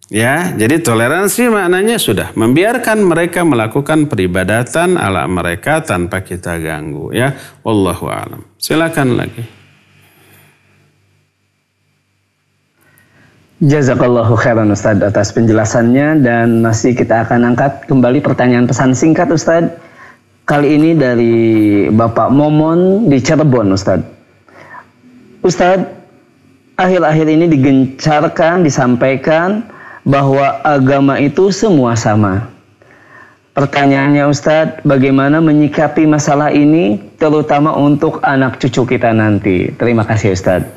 Ya, jadi toleransi maknanya sudah membiarkan mereka melakukan peribadatan ala mereka tanpa kita ganggu ya. Wallahu alam. Silakan lagi. Jazakallahu khairan Ustaz atas penjelasannya dan masih kita akan angkat kembali pertanyaan pesan singkat Ustaz. Kali ini dari Bapak Momon di Cirebon Ustaz. Ustaz, akhir-akhir ini digencarkan, disampaikan bahwa agama itu semua sama. Pertanyaannya Ustadz, bagaimana menyikapi masalah ini terutama untuk anak cucu kita nanti? Terima kasih Ustadz.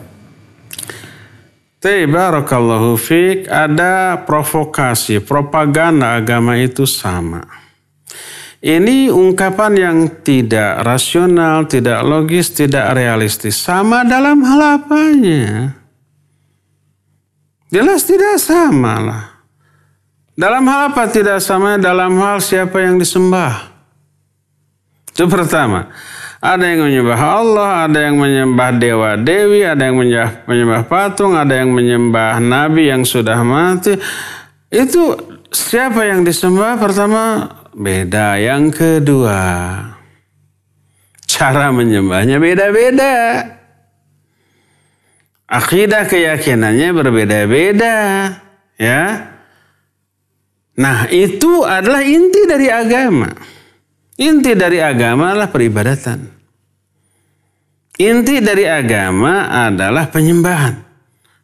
Tebarakallahu fiq ada provokasi, propaganda agama itu sama. Ini ungkapan yang tidak rasional, tidak logis, tidak realistis. Sama dalam hal apanya? Jelas tidak sama lah. Dalam hal apa tidak sama? Dalam hal siapa yang disembah. Itu pertama. Ada yang menyembah Allah, ada yang menyembah dewa dewi, ada yang menyembah, patung, ada yang menyembah nabi yang sudah mati. Itu siapa yang disembah pertama beda. Yang kedua, cara menyembahnya beda-beda. Akidah keyakinannya berbeda-beda, ya. Nah, itu adalah inti dari agama. Inti dari agama adalah peribadatan. Inti dari agama adalah penyembahan.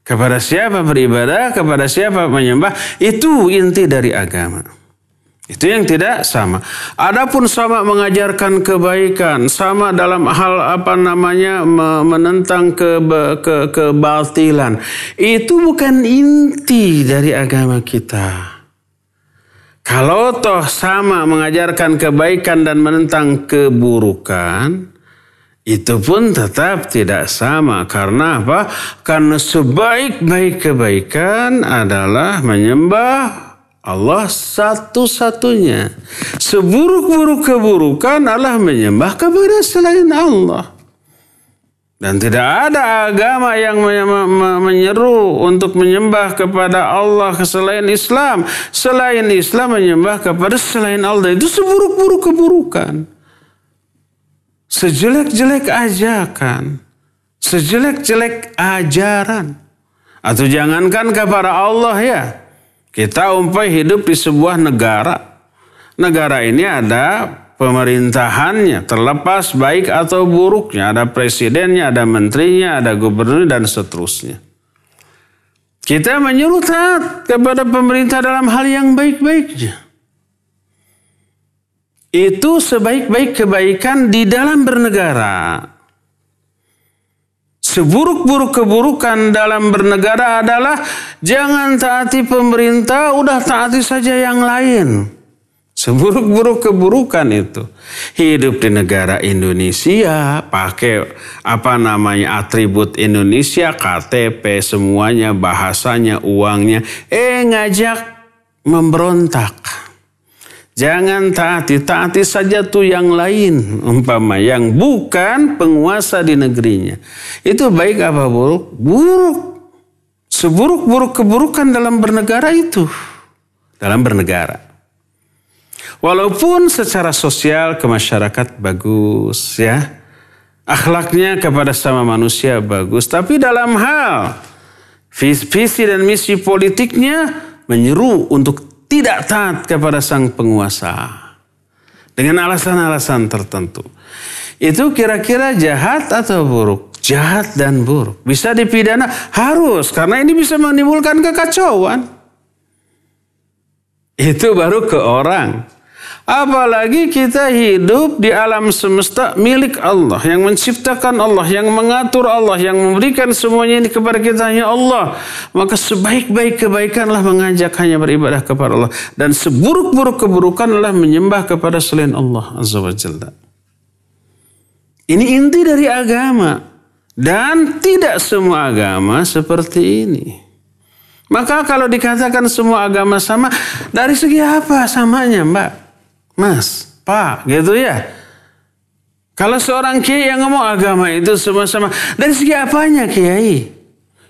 Kepada siapa beribadah, kepada siapa menyembah, itu inti dari agama. Itu yang tidak sama. Adapun sama mengajarkan kebaikan, sama dalam hal apa namanya menentang ke, ke kebatilan, itu bukan inti dari agama kita. Kalau toh sama mengajarkan kebaikan dan menentang keburukan, itu pun tetap tidak sama. Karena apa? Karena sebaik-baik kebaikan adalah menyembah Allah satu-satunya. Seburuk-buruk keburukan adalah menyembah kepada selain Allah. Dan tidak ada agama yang menyeru untuk menyembah kepada Allah selain Islam. Selain Islam menyembah kepada selain Allah. Itu seburuk-buruk keburukan. Sejelek-jelek ajakan. Sejelek-jelek ajaran. Atau jangankan kepada Allah ya. Kita umpai hidup di sebuah negara. Negara ini ada pemerintahannya terlepas baik atau buruknya ada presidennya ada menterinya ada gubernur dan seterusnya kita menyuruh taat kepada pemerintah dalam hal yang baik-baiknya itu sebaik-baik kebaikan di dalam bernegara seburuk-buruk keburukan dalam bernegara adalah jangan taati pemerintah udah taati saja yang lain Seburuk-buruk keburukan itu. Hidup di negara Indonesia, pakai apa namanya atribut Indonesia, KTP, semuanya, bahasanya, uangnya. Eh ngajak memberontak. Jangan taati, taati saja tuh yang lain, umpama yang bukan penguasa di negerinya. Itu baik apa buruk? Buruk. Seburuk-buruk keburukan dalam bernegara itu. Dalam bernegara. Walaupun secara sosial ke masyarakat bagus ya. Akhlaknya kepada sama manusia bagus. Tapi dalam hal visi dan misi politiknya menyeru untuk tidak taat kepada sang penguasa. Dengan alasan-alasan tertentu. Itu kira-kira jahat atau buruk? jahat dan buruk. Bisa dipidana harus karena ini bisa menimbulkan kekacauan. Itu baru ke orang. Apalagi kita hidup di alam semesta milik Allah yang menciptakan Allah, yang mengatur Allah, yang memberikan semuanya ini kepada kita hanya Allah. Maka sebaik-baik kebaikanlah mengajak hanya beribadah kepada Allah dan seburuk-buruk keburukanlah menyembah kepada selain Allah Azza wa Jalla. Ini inti dari agama dan tidak semua agama seperti ini. Maka kalau dikatakan semua agama sama, dari segi apa samanya, Mbak? Mas, Pak, gitu ya. Kalau seorang kiai yang ngomong agama itu sama-sama. Dari segi apanya kiai?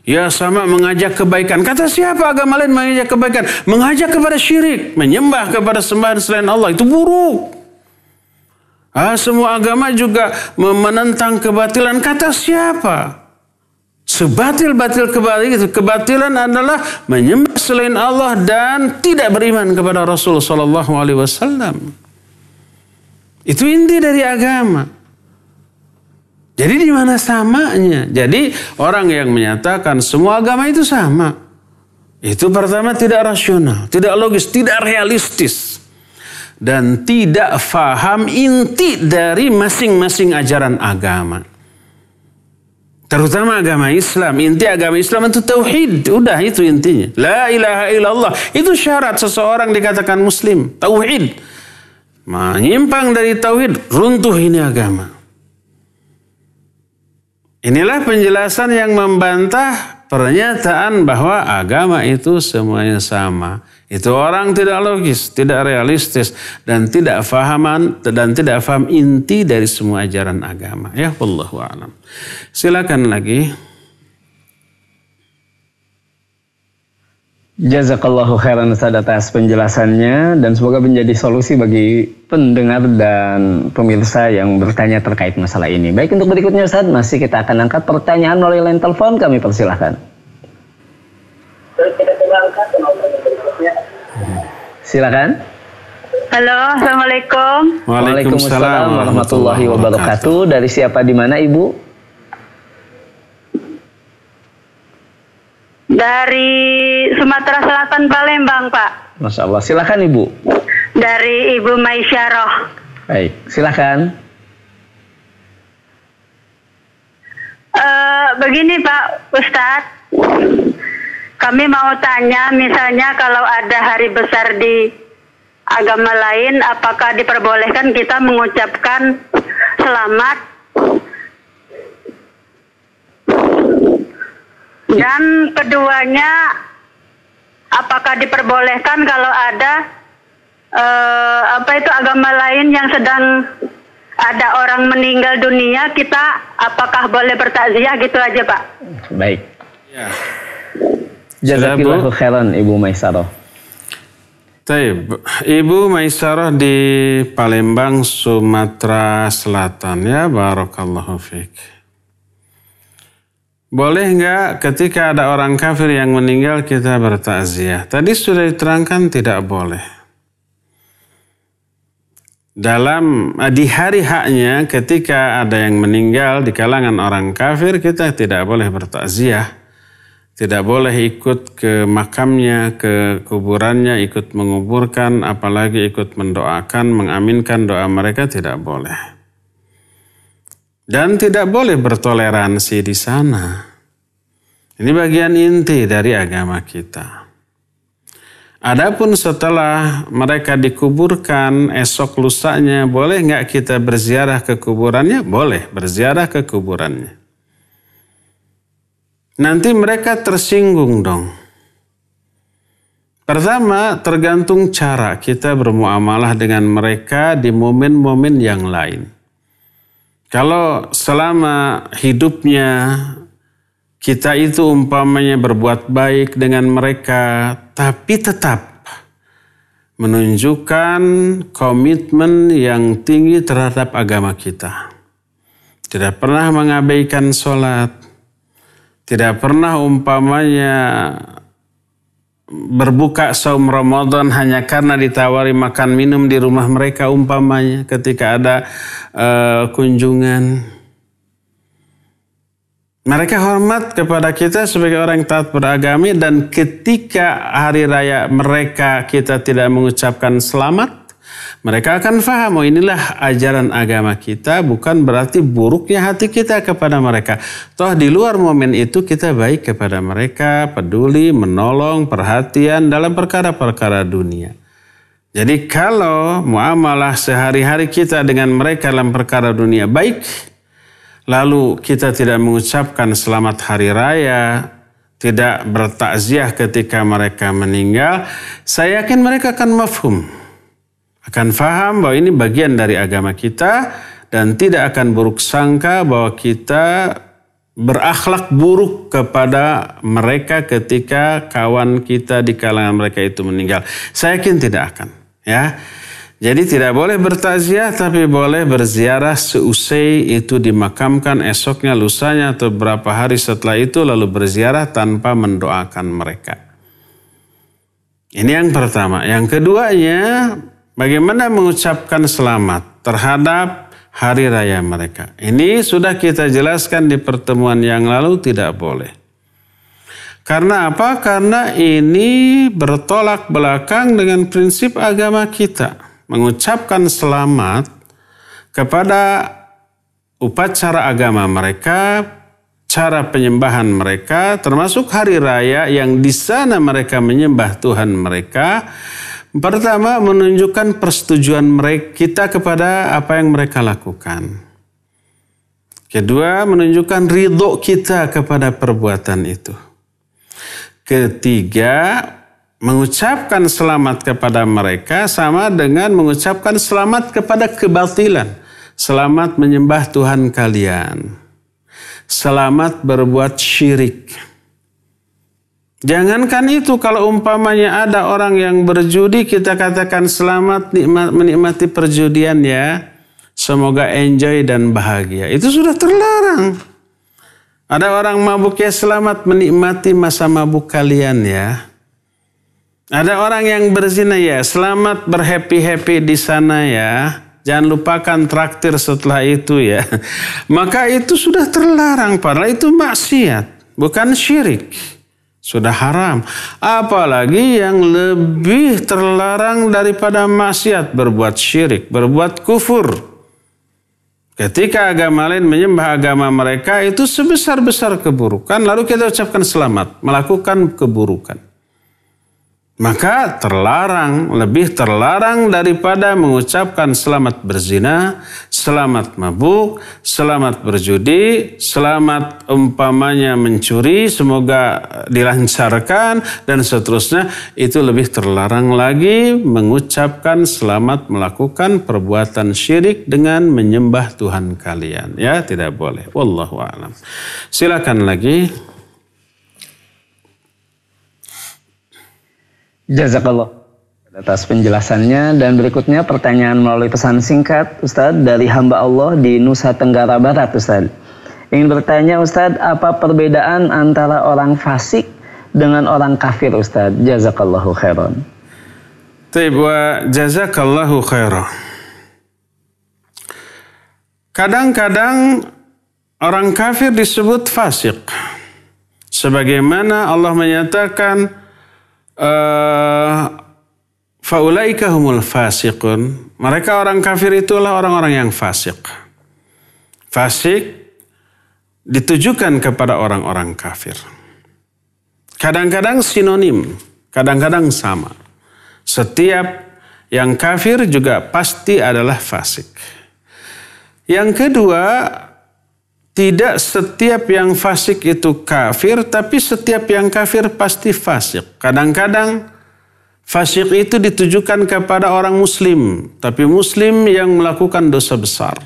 Ya sama mengajak kebaikan. Kata siapa agama lain mengajak kebaikan? Mengajak kepada syirik. Menyembah kepada sembahan selain Allah. Itu buruk. Ah, semua agama juga menentang kebatilan. Kata siapa? Sebatil-batil kebatilan adalah menyembah selain Allah dan tidak beriman kepada Rasul Sallallahu Alaihi Wasallam. Itu inti dari agama. Jadi di mana samanya? Jadi orang yang menyatakan semua agama itu sama. Itu pertama tidak rasional, tidak logis, tidak realistis. Dan tidak faham inti dari masing-masing ajaran agama. Terutama agama Islam. Inti agama Islam itu tauhid. Udah itu intinya. La ilaha illallah. Itu syarat seseorang dikatakan muslim. Tauhid. Menyimpang dari tauhid, runtuh ini agama. Inilah penjelasan yang membantah pernyataan bahwa agama itu semuanya sama. Itu orang tidak logis, tidak realistis dan tidak fahaman dan tidak faham inti dari semua ajaran agama. Ya Allah alam. Silakan lagi. Jazakallahu khairan atas penjelasannya dan semoga menjadi solusi bagi pendengar dan pemirsa yang bertanya terkait masalah ini. Baik untuk berikutnya saat masih kita akan angkat pertanyaan melalui line telepon kami persilahkan. angkat Silakan. Halo, assalamualaikum. Waalaikumsalam warahmatullahi wabarakatuh. Dari siapa di mana ibu? Dari Sumatera Selatan Palembang Pak. Masya Allah, silakan ibu. Dari Ibu Maisyaroh. Baik, silakan. Uh, begini Pak Ustadz, kami mau tanya, misalnya kalau ada hari besar di agama lain, apakah diperbolehkan kita mengucapkan selamat Dan keduanya, apakah diperbolehkan kalau ada eh, apa itu agama lain yang sedang ada orang meninggal dunia, kita apakah boleh bertakziah gitu aja, Pak? Baik. Ya. Jazakillahu khairan Ibu Maisaroh. Taib. Ibu Maisaroh di Palembang, Sumatera Selatan ya. Barakallahu fiik. Boleh nggak ketika ada orang kafir yang meninggal kita bertakziah? Tadi sudah diterangkan tidak boleh. Dalam eh, di hari haknya ketika ada yang meninggal di kalangan orang kafir kita tidak boleh bertakziah tidak boleh ikut ke makamnya, ke kuburannya, ikut menguburkan, apalagi ikut mendoakan, mengaminkan doa mereka tidak boleh. Dan tidak boleh bertoleransi di sana. Ini bagian inti dari agama kita. Adapun setelah mereka dikuburkan, esok lusanya boleh nggak kita berziarah ke kuburannya? Boleh berziarah ke kuburannya. Nanti mereka tersinggung dong. Pertama, tergantung cara kita bermuamalah dengan mereka di momen-momen yang lain. Kalau selama hidupnya kita itu umpamanya berbuat baik dengan mereka, tapi tetap menunjukkan komitmen yang tinggi terhadap agama kita. Tidak pernah mengabaikan sholat, tidak pernah umpamanya berbuka saum Ramadan hanya karena ditawari makan minum di rumah mereka umpamanya ketika ada uh, kunjungan. Mereka hormat kepada kita sebagai orang yang taat beragami dan ketika hari raya mereka kita tidak mengucapkan selamat, mereka akan faham, oh inilah ajaran agama kita, bukan berarti buruknya hati kita kepada mereka. Toh di luar momen itu kita baik kepada mereka, peduli, menolong, perhatian dalam perkara-perkara dunia. Jadi kalau muamalah sehari-hari kita dengan mereka dalam perkara dunia baik, lalu kita tidak mengucapkan selamat hari raya, tidak bertakziah ketika mereka meninggal, saya yakin mereka akan mafhum akan faham bahwa ini bagian dari agama kita dan tidak akan buruk sangka bahwa kita berakhlak buruk kepada mereka ketika kawan kita di kalangan mereka itu meninggal. Saya yakin tidak akan, ya. Jadi tidak boleh bertaziah tapi boleh berziarah seusai itu dimakamkan esoknya lusanya atau berapa hari setelah itu lalu berziarah tanpa mendoakan mereka. Ini yang pertama. Yang keduanya bagaimana mengucapkan selamat terhadap hari raya mereka. Ini sudah kita jelaskan di pertemuan yang lalu tidak boleh. Karena apa? Karena ini bertolak belakang dengan prinsip agama kita. Mengucapkan selamat kepada upacara agama mereka, cara penyembahan mereka, termasuk hari raya yang di sana mereka menyembah Tuhan mereka, Pertama, menunjukkan persetujuan mereka kita kepada apa yang mereka lakukan. Kedua, menunjukkan ridho kita kepada perbuatan itu. Ketiga, mengucapkan selamat kepada mereka sama dengan mengucapkan selamat kepada kebatilan. Selamat menyembah Tuhan kalian. Selamat berbuat syirik. Jangankan itu kalau umpamanya ada orang yang berjudi kita katakan selamat menikmati perjudian ya. Semoga enjoy dan bahagia. Itu sudah terlarang. Ada orang mabuk ya selamat menikmati masa mabuk kalian ya. Ada orang yang berzina ya selamat berhappy-happy di sana ya. Jangan lupakan traktir setelah itu ya. *laughs* Maka itu sudah terlarang padahal itu maksiat, bukan syirik. Sudah haram. Apalagi yang lebih terlarang daripada maksiat berbuat syirik, berbuat kufur. Ketika agama lain menyembah agama mereka itu sebesar-besar keburukan, lalu kita ucapkan selamat, melakukan keburukan. Maka terlarang, lebih terlarang daripada mengucapkan selamat berzina, selamat mabuk, selamat berjudi, selamat umpamanya mencuri, semoga dilancarkan, dan seterusnya. Itu lebih terlarang lagi mengucapkan selamat melakukan perbuatan syirik dengan menyembah Tuhan kalian. Ya, tidak boleh. Wallahu'alam. Silakan lagi. Jazakallah atas penjelasannya dan berikutnya pertanyaan melalui pesan singkat Ustadz dari hamba Allah di Nusa Tenggara Barat Ustadz. Ingin bertanya Ustadz apa perbedaan antara orang fasik dengan orang kafir Ustadz? Jazakallahu khairan. Tiba jazakallahu khairan. Kadang-kadang orang kafir disebut fasik. Sebagaimana Allah menyatakan, Eh, faulaika humul fasiqun. Mereka orang kafir itulah orang-orang yang fasik. Fasik ditujukan kepada orang-orang kafir. Kadang-kadang sinonim, kadang-kadang sama. Setiap yang kafir juga pasti adalah fasik. Yang kedua, tidak setiap yang fasik itu kafir, tapi setiap yang kafir pasti fasik. Kadang-kadang fasik itu ditujukan kepada orang muslim, tapi muslim yang melakukan dosa besar.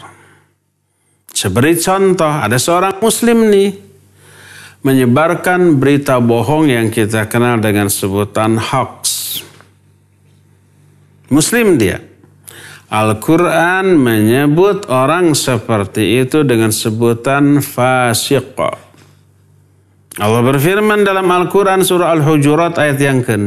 Seberi contoh, ada seorang muslim nih, menyebarkan berita bohong yang kita kenal dengan sebutan hoax. Muslim dia, Al-Quran menyebut orang seperti itu dengan sebutan fasiq. Allah berfirman dalam Al-Quran surah Al-Hujurat ayat yang ke-6.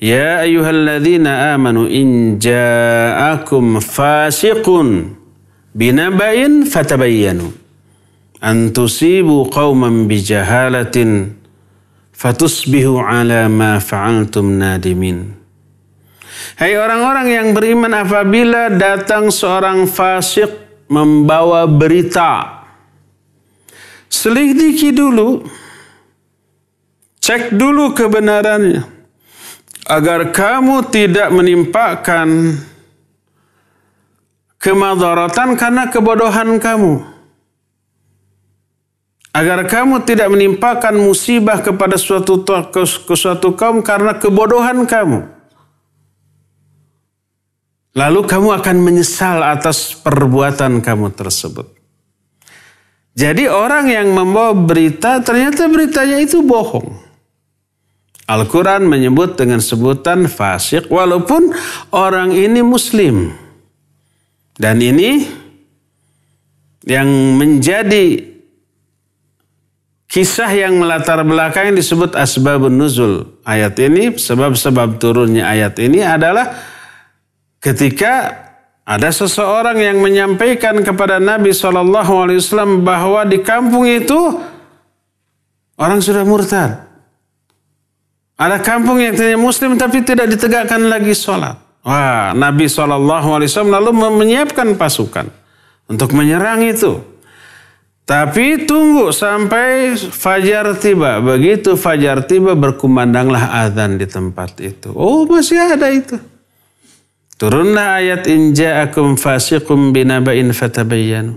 Ya ayuhalladzina amanu in ja'akum fasiqun binaba'in fatabayyanu antusibu qawman bijahalatin fatusbihu ala ma fa'altum nadimin. Hai hey orang-orang yang beriman apabila datang seorang fasik membawa berita. Selidiki dulu. Cek dulu kebenarannya. Agar kamu tidak menimpakan kemadaratan karena kebodohan kamu. Agar kamu tidak menimpakan musibah kepada suatu, ke suatu kaum karena kebodohan kamu. Lalu kamu akan menyesal atas perbuatan kamu tersebut. Jadi orang yang membawa berita ternyata beritanya itu bohong. Al-Quran menyebut dengan sebutan fasik walaupun orang ini muslim. Dan ini yang menjadi kisah yang melatar belakang yang disebut asbabun nuzul. Ayat ini, sebab-sebab turunnya ayat ini adalah ketika ada seseorang yang menyampaikan kepada Nabi SAW bahwa di kampung itu orang sudah murtad. Ada kampung yang tidak Muslim tapi tidak ditegakkan lagi sholat. Wah, Nabi SAW lalu menyiapkan pasukan untuk menyerang itu. Tapi tunggu sampai fajar tiba. Begitu fajar tiba berkumandanglah azan di tempat itu. Oh masih ada itu. Turunna ayat in fasiqum binaba'in fatabayyanu.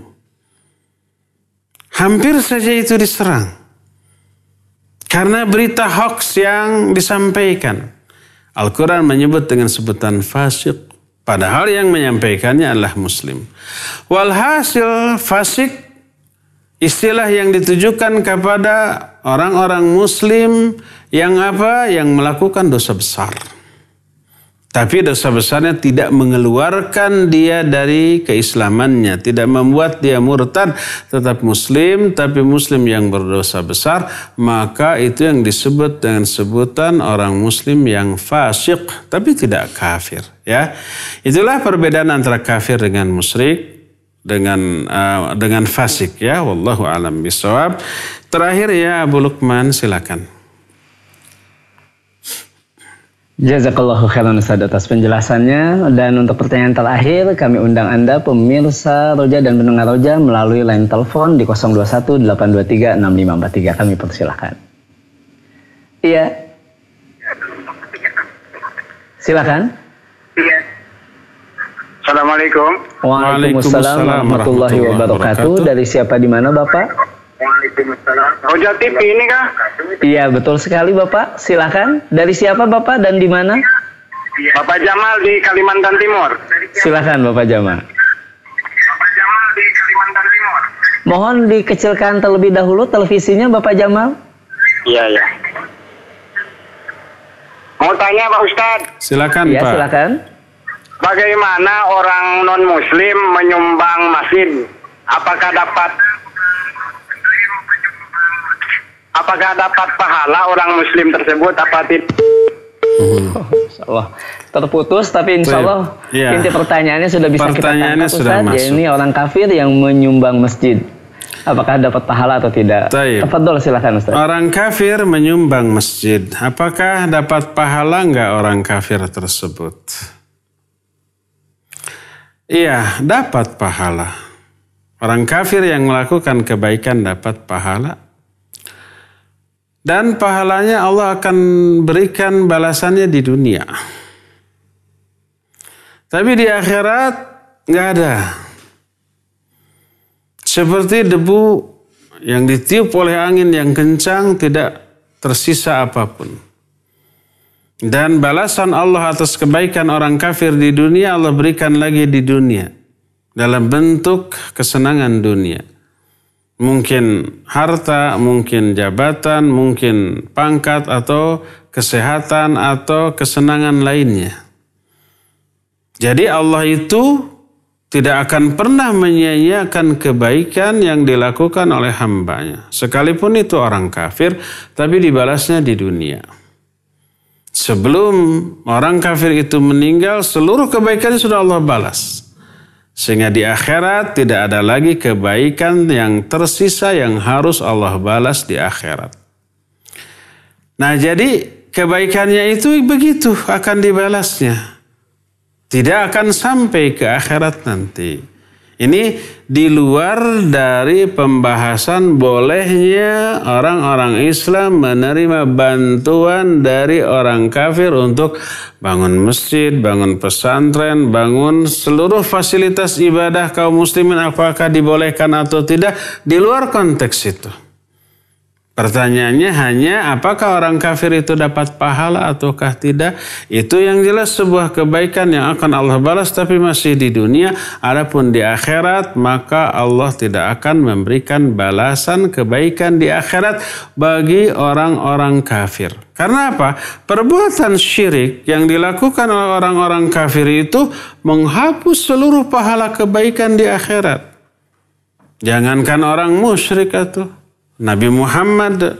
Hampir saja itu diserang. Karena berita hoax yang disampaikan. Al-Quran menyebut dengan sebutan fasik. Padahal yang menyampaikannya adalah muslim. Walhasil fasik istilah yang ditujukan kepada orang-orang muslim yang apa? Yang melakukan dosa besar. Tapi dosa besarnya tidak mengeluarkan dia dari keislamannya, tidak membuat dia murtad, tetap muslim, tapi muslim yang berdosa besar, maka itu yang disebut dengan sebutan orang muslim yang fasik, tapi tidak kafir. Ya, itulah perbedaan antara kafir dengan musyrik dengan uh, dengan fasik ya wallahu alam bisawab terakhir ya Abu Lukman silakan Jazakallahu khairan Ustaz atas penjelasannya dan untuk pertanyaan terakhir kami undang Anda pemirsa Roja dan pendengar Roja melalui line telepon di 021 823 6543 kami persilahkan. Iya. Silakan. Iya. Assalamualaikum. Waalaikumsalam warahmatullahi wabarakatuh. Dari siapa di mana Bapak? Waalaikumsalam. TV ini kah? Iya betul sekali Bapak. Silahkan. Dari siapa Bapak dan di mana? Bapak Jamal di Kalimantan Timur. Silahkan Bapak Jamal. Bapak Jamal di Kalimantan Timur. Mohon dikecilkan terlebih dahulu televisinya Bapak Jamal. Iya ya. Mau tanya Pak Ustadz. Silakan ya, Pak. Silakan. Bagaimana orang non Muslim menyumbang masjid? Apakah dapat apakah dapat pahala orang muslim tersebut apa tidak? Hmm. terputus tapi insya Allah ya. inti pertanyaannya sudah bisa pertanyaannya kita tangkap Ustaz, ya ini orang kafir yang menyumbang masjid apakah dapat pahala atau tidak? Taib. dulu silahkan Ustaz. Orang kafir menyumbang masjid, apakah dapat pahala nggak orang kafir tersebut? Iya, dapat pahala. Orang kafir yang melakukan kebaikan dapat pahala dan pahalanya Allah akan berikan balasannya di dunia. Tapi di akhirat nggak ada. Seperti debu yang ditiup oleh angin yang kencang tidak tersisa apapun. Dan balasan Allah atas kebaikan orang kafir di dunia Allah berikan lagi di dunia dalam bentuk kesenangan dunia mungkin harta, mungkin jabatan, mungkin pangkat atau kesehatan atau kesenangan lainnya. Jadi Allah itu tidak akan pernah menyia kebaikan yang dilakukan oleh hambanya. Sekalipun itu orang kafir, tapi dibalasnya di dunia. Sebelum orang kafir itu meninggal, seluruh kebaikan sudah Allah balas. Sehingga di akhirat tidak ada lagi kebaikan yang tersisa yang harus Allah balas di akhirat. Nah jadi kebaikannya itu begitu akan dibalasnya. Tidak akan sampai ke akhirat nanti. Ini di luar dari pembahasan bolehnya orang-orang Islam menerima bantuan dari orang kafir untuk bangun masjid, bangun pesantren, bangun seluruh fasilitas ibadah kaum muslimin apakah dibolehkan atau tidak di luar konteks itu. Pertanyaannya hanya apakah orang kafir itu dapat pahala ataukah tidak? Itu yang jelas sebuah kebaikan yang akan Allah balas tapi masih di dunia. Adapun di akhirat maka Allah tidak akan memberikan balasan kebaikan di akhirat bagi orang-orang kafir. Karena apa? Perbuatan syirik yang dilakukan oleh orang-orang kafir itu menghapus seluruh pahala kebaikan di akhirat. Jangankan orang musyrik atau Nabi Muhammad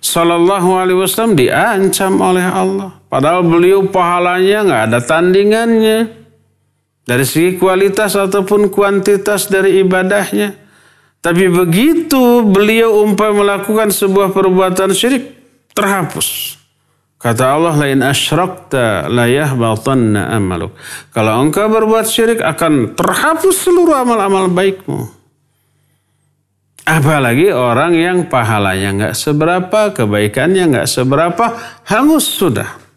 Sallallahu Alaihi Wasallam diancam oleh Allah. Padahal beliau pahalanya nggak ada tandingannya. Dari segi kualitas ataupun kuantitas dari ibadahnya. Tapi begitu beliau umpamai melakukan sebuah perbuatan syirik, terhapus. Kata Allah lain asyrakta la amaluk. Kalau engkau berbuat syirik akan terhapus seluruh amal-amal baikmu. Apalagi orang yang pahalanya nggak seberapa, kebaikannya nggak seberapa, hangus sudah.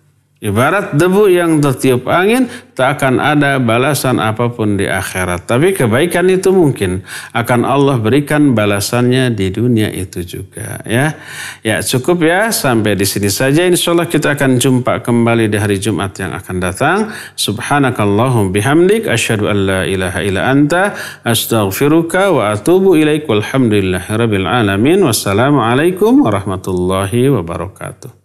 Ibarat debu yang tertiup angin, tak akan ada balasan apapun di akhirat. Tapi kebaikan itu mungkin akan Allah berikan balasannya di dunia itu juga. Ya, ya cukup ya sampai di sini saja. Insya Allah kita akan jumpa kembali di hari Jumat yang akan datang. Subhanakallahum bihamdik. Ashhadu an la ilaha illa anta. Astaghfiruka wa atubu ilaik. Walhamdulillahirabbil alamin. Wassalamualaikum warahmatullahi wabarakatuh.